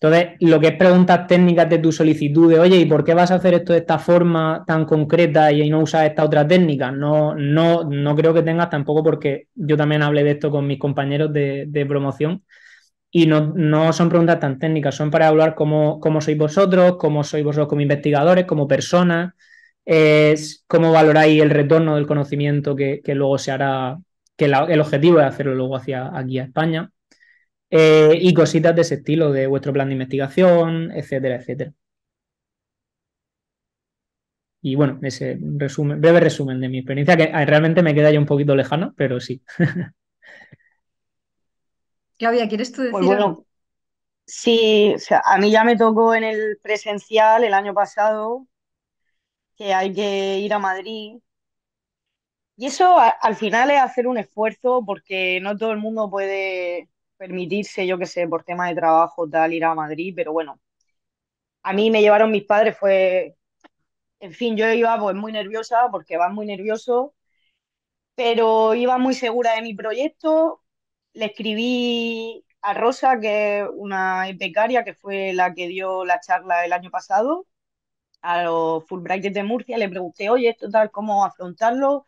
Entonces, lo que es preguntas técnicas de tu solicitud, de oye, ¿y por qué vas a hacer esto de esta forma tan concreta y no usas esta otra técnica? No, no, no creo que tengas tampoco, porque yo también hablé de esto con mis compañeros de, promoción y no, no, son preguntas tan técnicas, son para hablar cómo, cómo sois vosotros, cómo sois vosotros como investigadores, como personas, es cómo valoráis el retorno del conocimiento que, luego se hará, que el objetivo es hacerlo luego hacia aquí a España. Eh, y cositas de ese estilo, de vuestro plan de investigación, etcétera, etcétera. Y bueno, ese resumen, breve resumen de mi experiencia, que ah, realmente me queda ya un poquito lejano, pero sí. Claudia, ¿quieres tú pues decir algo? Sí, sea, a mí ya me tocó en el presencial el año pasado que hay que ir a Madrid. Y eso al final es hacer un esfuerzo porque no todo el mundo puede permitirse, yo que sé, por tema de trabajo, tal, ir a Madrid, pero bueno, a mí me llevaron mis padres, fue, en fin, yo iba pues muy nerviosa, porque vas muy nervioso, pero iba muy segura de mi proyecto, le escribí a Rosa, que es una becaria que fue la que dio la charla el año pasado, a los Fulbrighters de Murcia, le pregunté, oye, esto tal, ¿cómo afrontarlo?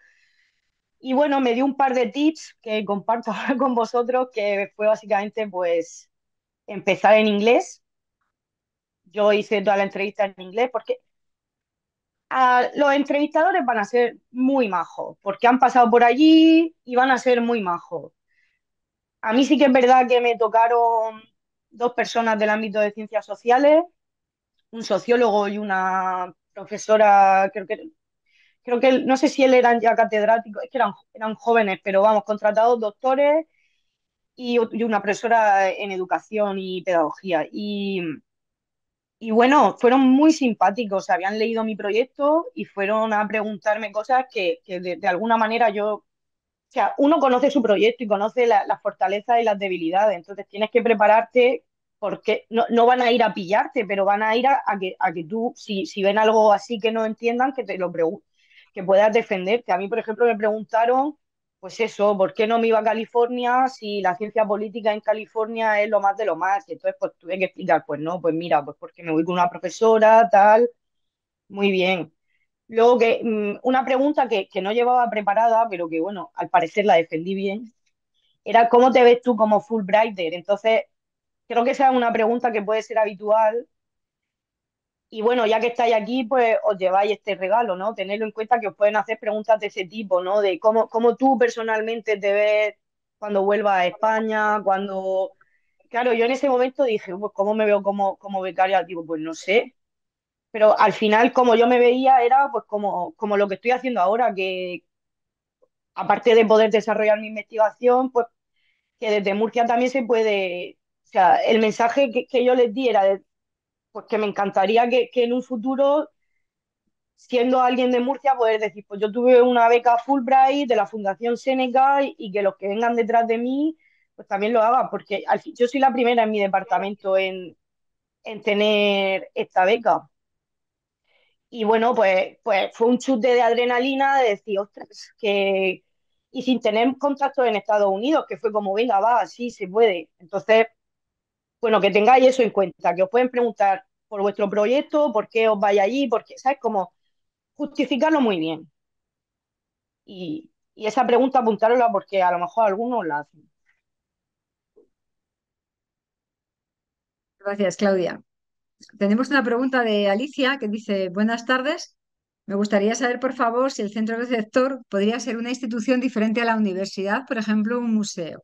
Y bueno, me dio un par de tips que comparto ahora con vosotros, que fue básicamente pues empezar en inglés. Yo hice toda la entrevista en inglés porque ah, los entrevistadores van a ser muy majos, porque han pasado por allí y van a ser muy majos. A mí sí que es verdad que me tocaron dos personas del ámbito de ciencias sociales, un sociólogo y una profesora, creo que creo que, no sé si él era ya catedrático, es que eran, eran jóvenes, pero vamos, contratados doctores y, una profesora en educación y pedagogía. Y, y bueno, fueron muy simpáticos, habían leído mi proyecto y fueron a preguntarme cosas que, de, alguna manera yo, o sea, uno conoce su proyecto y conoce las fortalezas y las debilidades, entonces tienes que prepararte porque no, van a ir a pillarte, pero van a ir a, que, tú, si, ven algo así que no entiendan, que te lo, pregunten que puedas defenderte. A mí, por ejemplo, me preguntaron, pues eso, ¿por qué no me iba a California si la ciencia política en California es lo más de lo más? Y entonces, pues tuve que explicar, pues no, pues mira, pues porque me voy con una profesora, tal. Muy bien. Luego que mm, una pregunta que, que no llevaba preparada, pero que bueno, al parecer la defendí bien, era ¿cómo te ves tú como Fulbrighter? Entonces, creo que esa es una pregunta que puede ser habitual y bueno, ya que estáis aquí, pues os lleváis este regalo, ¿no? Tenedlo en cuenta que os pueden hacer preguntas de ese tipo, ¿no? De cómo, cómo tú personalmente te ves cuando vuelvas a España, cuando... Claro, yo en ese momento dije, pues ¿cómo me veo como, como becaria? Digo, pues no sé. Pero al final, como yo me veía, era pues como, como lo que estoy haciendo ahora, que aparte de poder desarrollar mi investigación, pues que desde Murcia también se puede... O sea, el mensaje que, que yo les di era de, pues que me encantaría que, en un futuro, siendo alguien de Murcia, poder decir, pues yo tuve una beca Fulbright de la Fundación Seneca y, que los que vengan detrás de mí, pues también lo hagan, porque yo soy la primera en mi departamento en, tener esta beca. Y bueno, pues, pues fue un chute de adrenalina de decir, ostras, que... Y sin tener contacto en Estados Unidos, que fue como, venga, va, sí, se puede. Entonces, bueno, que tengáis eso en cuenta, que os pueden preguntar por vuestro proyecto, por qué os vais allí, porque, ¿sabes? Como justificarlo muy bien. Y, esa pregunta apuntárosla porque a lo mejor algunos la hacen. Gracias, Claudia. Tenemos una pregunta de Alicia que dice, buenas tardes. Me gustaría saber, por favor, si el centro receptor podría ser una institución diferente a la universidad, por ejemplo, un museo.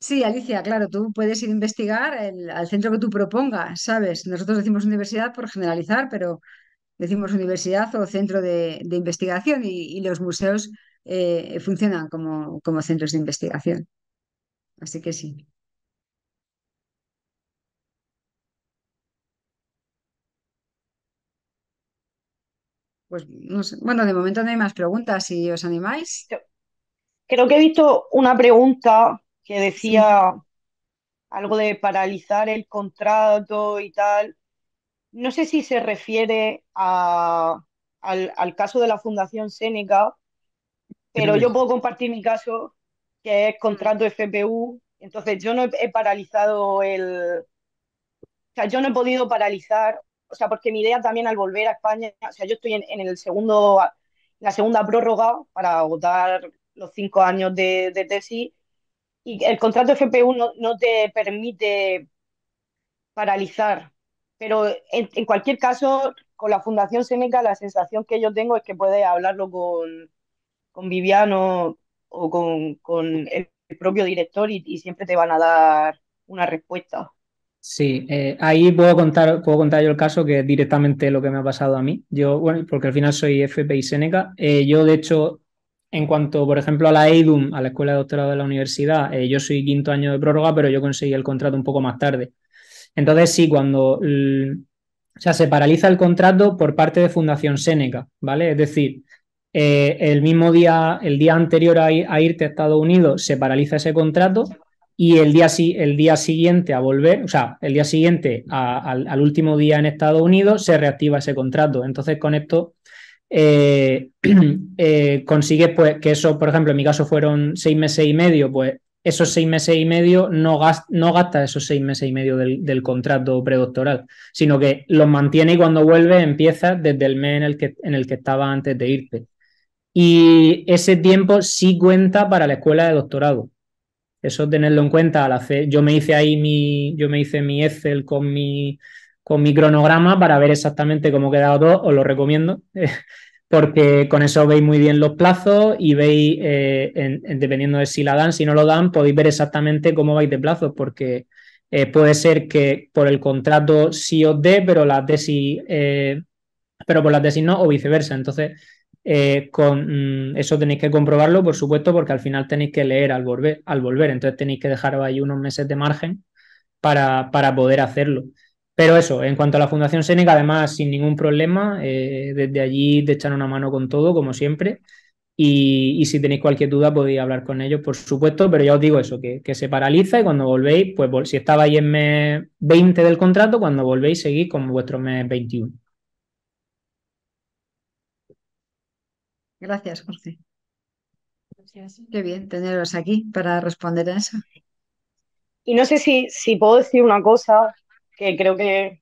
Sí, Alicia, claro, tú puedes ir a investigar al centro que tú propongas, ¿sabes? Nosotros decimos universidad por generalizar, pero decimos universidad o centro de, investigación y, los museos eh, funcionan como, como centros de investigación. Así que sí. Pues Bueno, de momento no hay más preguntas. Si os animáis, Creo que he visto una pregunta que decía algo de paralizar el contrato y tal. No sé si se refiere a, al, al, caso de la Fundación Seneca, pero yo puedo compartir mi caso, que es contrato mm. FPU. Entonces, yo no he, paralizado el. O sea, yo no he podido paralizar, o sea, porque mi idea también al volver a España, o sea, yo estoy en, en el segundo, la segunda prórroga para agotar los cinco años de, de tesis y el contrato FPU no, te permite paralizar, pero en, cualquier caso, con la Fundación Seneca la sensación que yo tengo es que puedes hablarlo con, Viviano o con, el propio director y, siempre te van a dar una respuesta. Sí, eh, ahí puedo contar, puedo contar yo el caso que es directamente lo que me ha pasado a mí. Yo, bueno, porque al final soy FPI Seneca. Eh, yo, de hecho, en cuanto, por ejemplo, a la EIDUM, a la Escuela de Doctorado de la Universidad, eh, yo soy quinto año de prórroga, pero yo conseguí el contrato un poco más tarde. Entonces, sí, cuando o sea, se paraliza el contrato por parte de Fundación Seneca, ¿vale? Es decir, eh, el mismo día, el día anterior a, irte a Estados Unidos, se paraliza ese contrato y el día, el día siguiente a volver, o sea, el día siguiente al último día en Estados Unidos, se reactiva ese contrato. Entonces, con esto eh, eh, consigue consigues pues, que eso, por ejemplo, en mi caso fueron seis meses y medio, pues esos seis meses y medio no, gastas no gasta esos seis meses y medio del, contrato predoctoral, sino que los mantiene y cuando vuelve empieza desde el mes en el que, en el que estaba antes de irte. Y ese tiempo sí cuenta para la escuela de doctorado. Eso tenerlo en cuenta la fe. Yo me hice ahí mi, yo me hice mi Excel con mi con mi cronograma para ver exactamente cómo queda quedado todo, os lo recomiendo, porque con eso veis muy bien los plazos y veis, eh, dependiendo de si la dan, si no lo dan, podéis ver exactamente cómo vais de plazos, porque eh, puede ser que por el contrato sí os dé, pero eh, pero por la tesis no, o viceversa. Entonces, con mm, eso tenéis que comprobarlo, por supuesto, porque al final tenéis que leer al volver, al volver. Entonces tenéis que dejaros ahí unos meses de margen para, para poder hacerlo. Pero eso, en cuanto a la Fundación Seneca, además, sin ningún problema, eh, desde allí te echan una mano con todo, como siempre. Y, si tenéis cualquier duda podéis hablar con ellos, por supuesto, pero ya os digo eso, que, se paraliza y cuando volvéis, pues si estabais en mes 20 del contrato, cuando volvéis seguís con vuestro mes 21. Gracias, Jorge. Qué bien teneros aquí para responder a eso. Y no sé si, si puedo decir una cosa, que creo que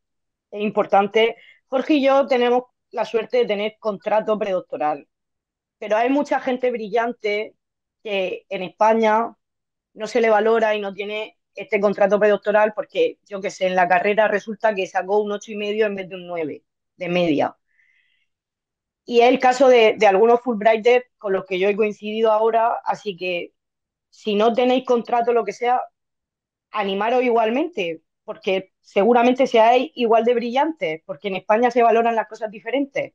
es importante. Jorge y yo tenemos la suerte de tener contrato predoctoral, pero hay mucha gente brillante que en España no se le valora y no tiene este contrato predoctoral porque, yo que sé, en la carrera resulta que sacó un y medio en vez de un 9 de media. Y es el caso de, de algunos Fulbrighters con los que yo he coincidido ahora, así que si no tenéis contrato, lo que sea, animaros igualmente, porque seguramente sea igual de brillante, porque en España se valoran las cosas diferentes.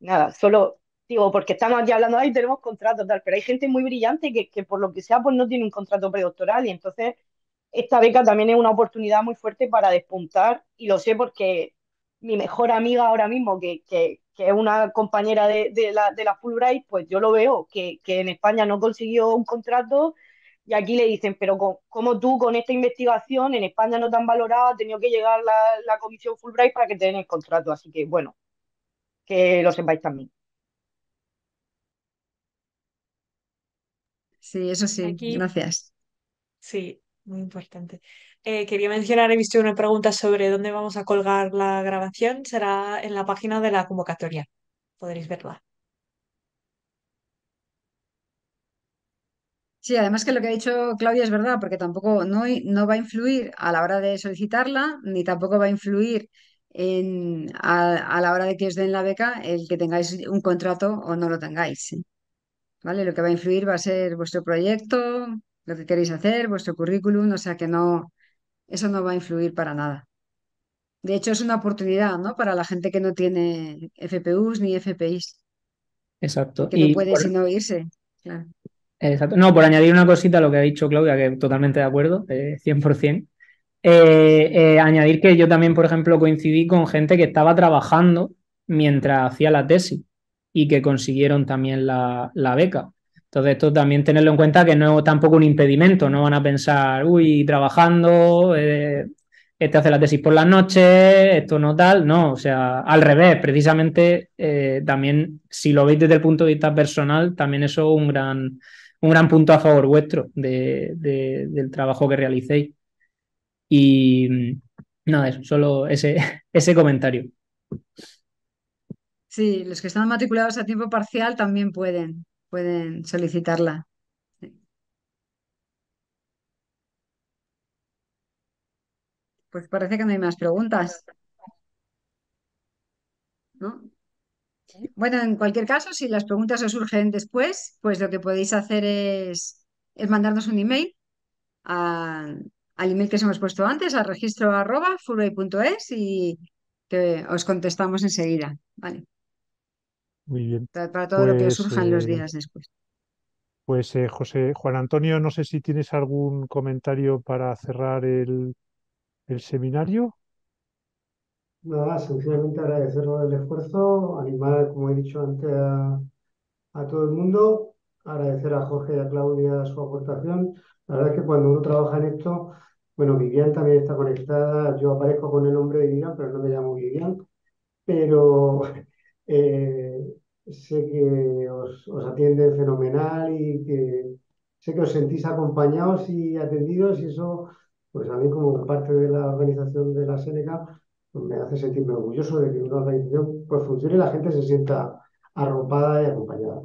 Nada, solo digo, porque estamos aquí hablando, ahí tenemos contratos, tal, pero hay gente muy brillante que, que por lo que sea, pues no tiene un contrato predoctoral y entonces esta beca también es una oportunidad muy fuerte para despuntar y lo sé porque mi mejor amiga ahora mismo, que, que, que es una compañera de, de, la, de la Fulbright, pues yo lo veo, que, que en España no consiguió un contrato y aquí le dicen, pero como tú con esta investigación en España no tan valorada, ha tenido que llegar la, comisión Fulbright para que te den el contrato. Así que bueno, que lo sepáis también. Sí, eso sí, gracias. Sí, muy importante. Eh, quería mencionar, he visto una pregunta sobre dónde vamos a colgar la grabación. Será en la página de la convocatoria. Podréis verla. Sí, además que lo que ha dicho Claudia es verdad, porque tampoco no, va a influir a la hora de solicitarla, ni tampoco va a influir en, a, la hora de que os den la beca el que tengáis un contrato o no lo tengáis. ¿Vale? Lo que va a influir va a ser vuestro proyecto, lo que queréis hacer, vuestro currículum, o sea que no, eso no va a influir para nada. De hecho, es una oportunidad, ¿no? Para la gente que no tiene FPUs ni FPIs. Exacto. Que no puede sino irse. Claro. Exacto. No, por añadir una cosita a lo que ha dicho Claudia, que totalmente de acuerdo, 100%. Eh, eh, eh, añadir que yo también, por ejemplo, coincidí con gente que estaba trabajando mientras hacía la tesis y que consiguieron también la, la beca. Entonces, esto también tenerlo en cuenta que no es tampoco un impedimento, no van a pensar, uy, trabajando, este hace la tesis por las noches, esto no tal, no, o sea, al revés, precisamente también si lo veis desde el punto de vista personal, también eso es un gran un gran punto a favor vuestro del trabajo que realicéis. Y mm, nada, eso, solo ese, ese comentario. Sí, los que están matriculados a tiempo parcial también pueden, pueden solicitarla. Pues parece que no hay más preguntas. ¿No? Bueno, en cualquier caso, si las preguntas os surgen después, pues lo que podéis hacer es, mandarnos un email al email que os hemos puesto antes, al registro arroba y que os contestamos enseguida. Vale. Muy bien. Para todo lo que os pues, surjan los eh, días después. Pues eh, José, Juan Antonio, no sé si tienes algún comentario para cerrar el seminario. Nada, sencillamente agradeceros el esfuerzo, animar, como he dicho antes, a, todo el mundo, agradecer a Jorge y a Claudia su aportación. La verdad es que cuando uno trabaja en esto, bueno, Vivian también está conectada, yo aparezco con el nombre de Vivian, pero no me llamo Vivian, pero eh, sé que os, atiende fenomenal y que sé que os sentís acompañados y atendidos y eso, pues a mí como parte de la organización de la Seneca, me hace sentirme orgulloso de que una organización pues funcione y la gente se sienta arropada y acompañada.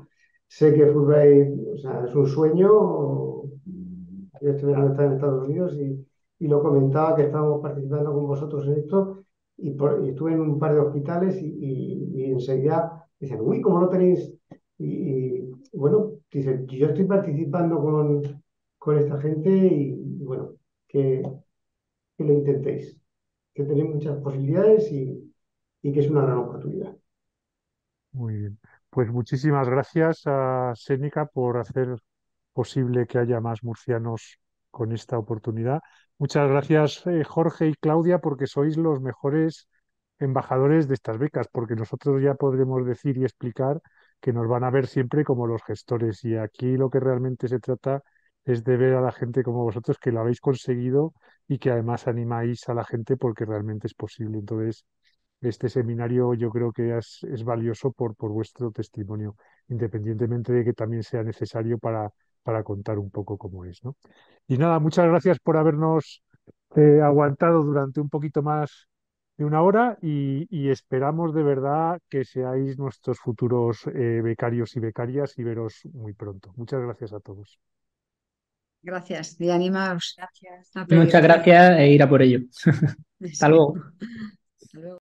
Sé que Fulbright o sea, es un sueño. Yo estuve en Estados Unidos y, lo comentaba que estábamos participando con vosotros en esto y, estuve en un par de hospitales y, y enseguida dicen, uy, ¿cómo lo tenéis? Y, bueno, dicen, yo estoy participando con, con esta gente y, bueno, que, que lo intentéis que tenéis muchas posibilidades y, que es una gran oportunidad. Muy bien. Pues muchísimas gracias a Sénica por hacer posible que haya más murcianos con esta oportunidad. Muchas gracias, eh, Jorge y Claudia, porque sois los mejores embajadores de estas becas, porque nosotros ya podremos decir y explicar que nos van a ver siempre como los gestores. Y aquí lo que realmente se trata es de ver a la gente como vosotros que lo habéis conseguido y que además animáis a la gente porque realmente es posible. Entonces, este seminario yo creo que es, es valioso por, por, vuestro testimonio, independientemente de que también sea necesario para, para contar un poco cómo es. ¿no? Y nada, muchas gracias por habernos eh, aguantado durante un poquito más de una hora y, esperamos de verdad que seáis nuestros futuros eh, becarios y becarias y veros muy pronto. Muchas gracias a todos. Gracias y animaos. Muchas gracias e ir a por ello. Hasta luego. Hasta luego.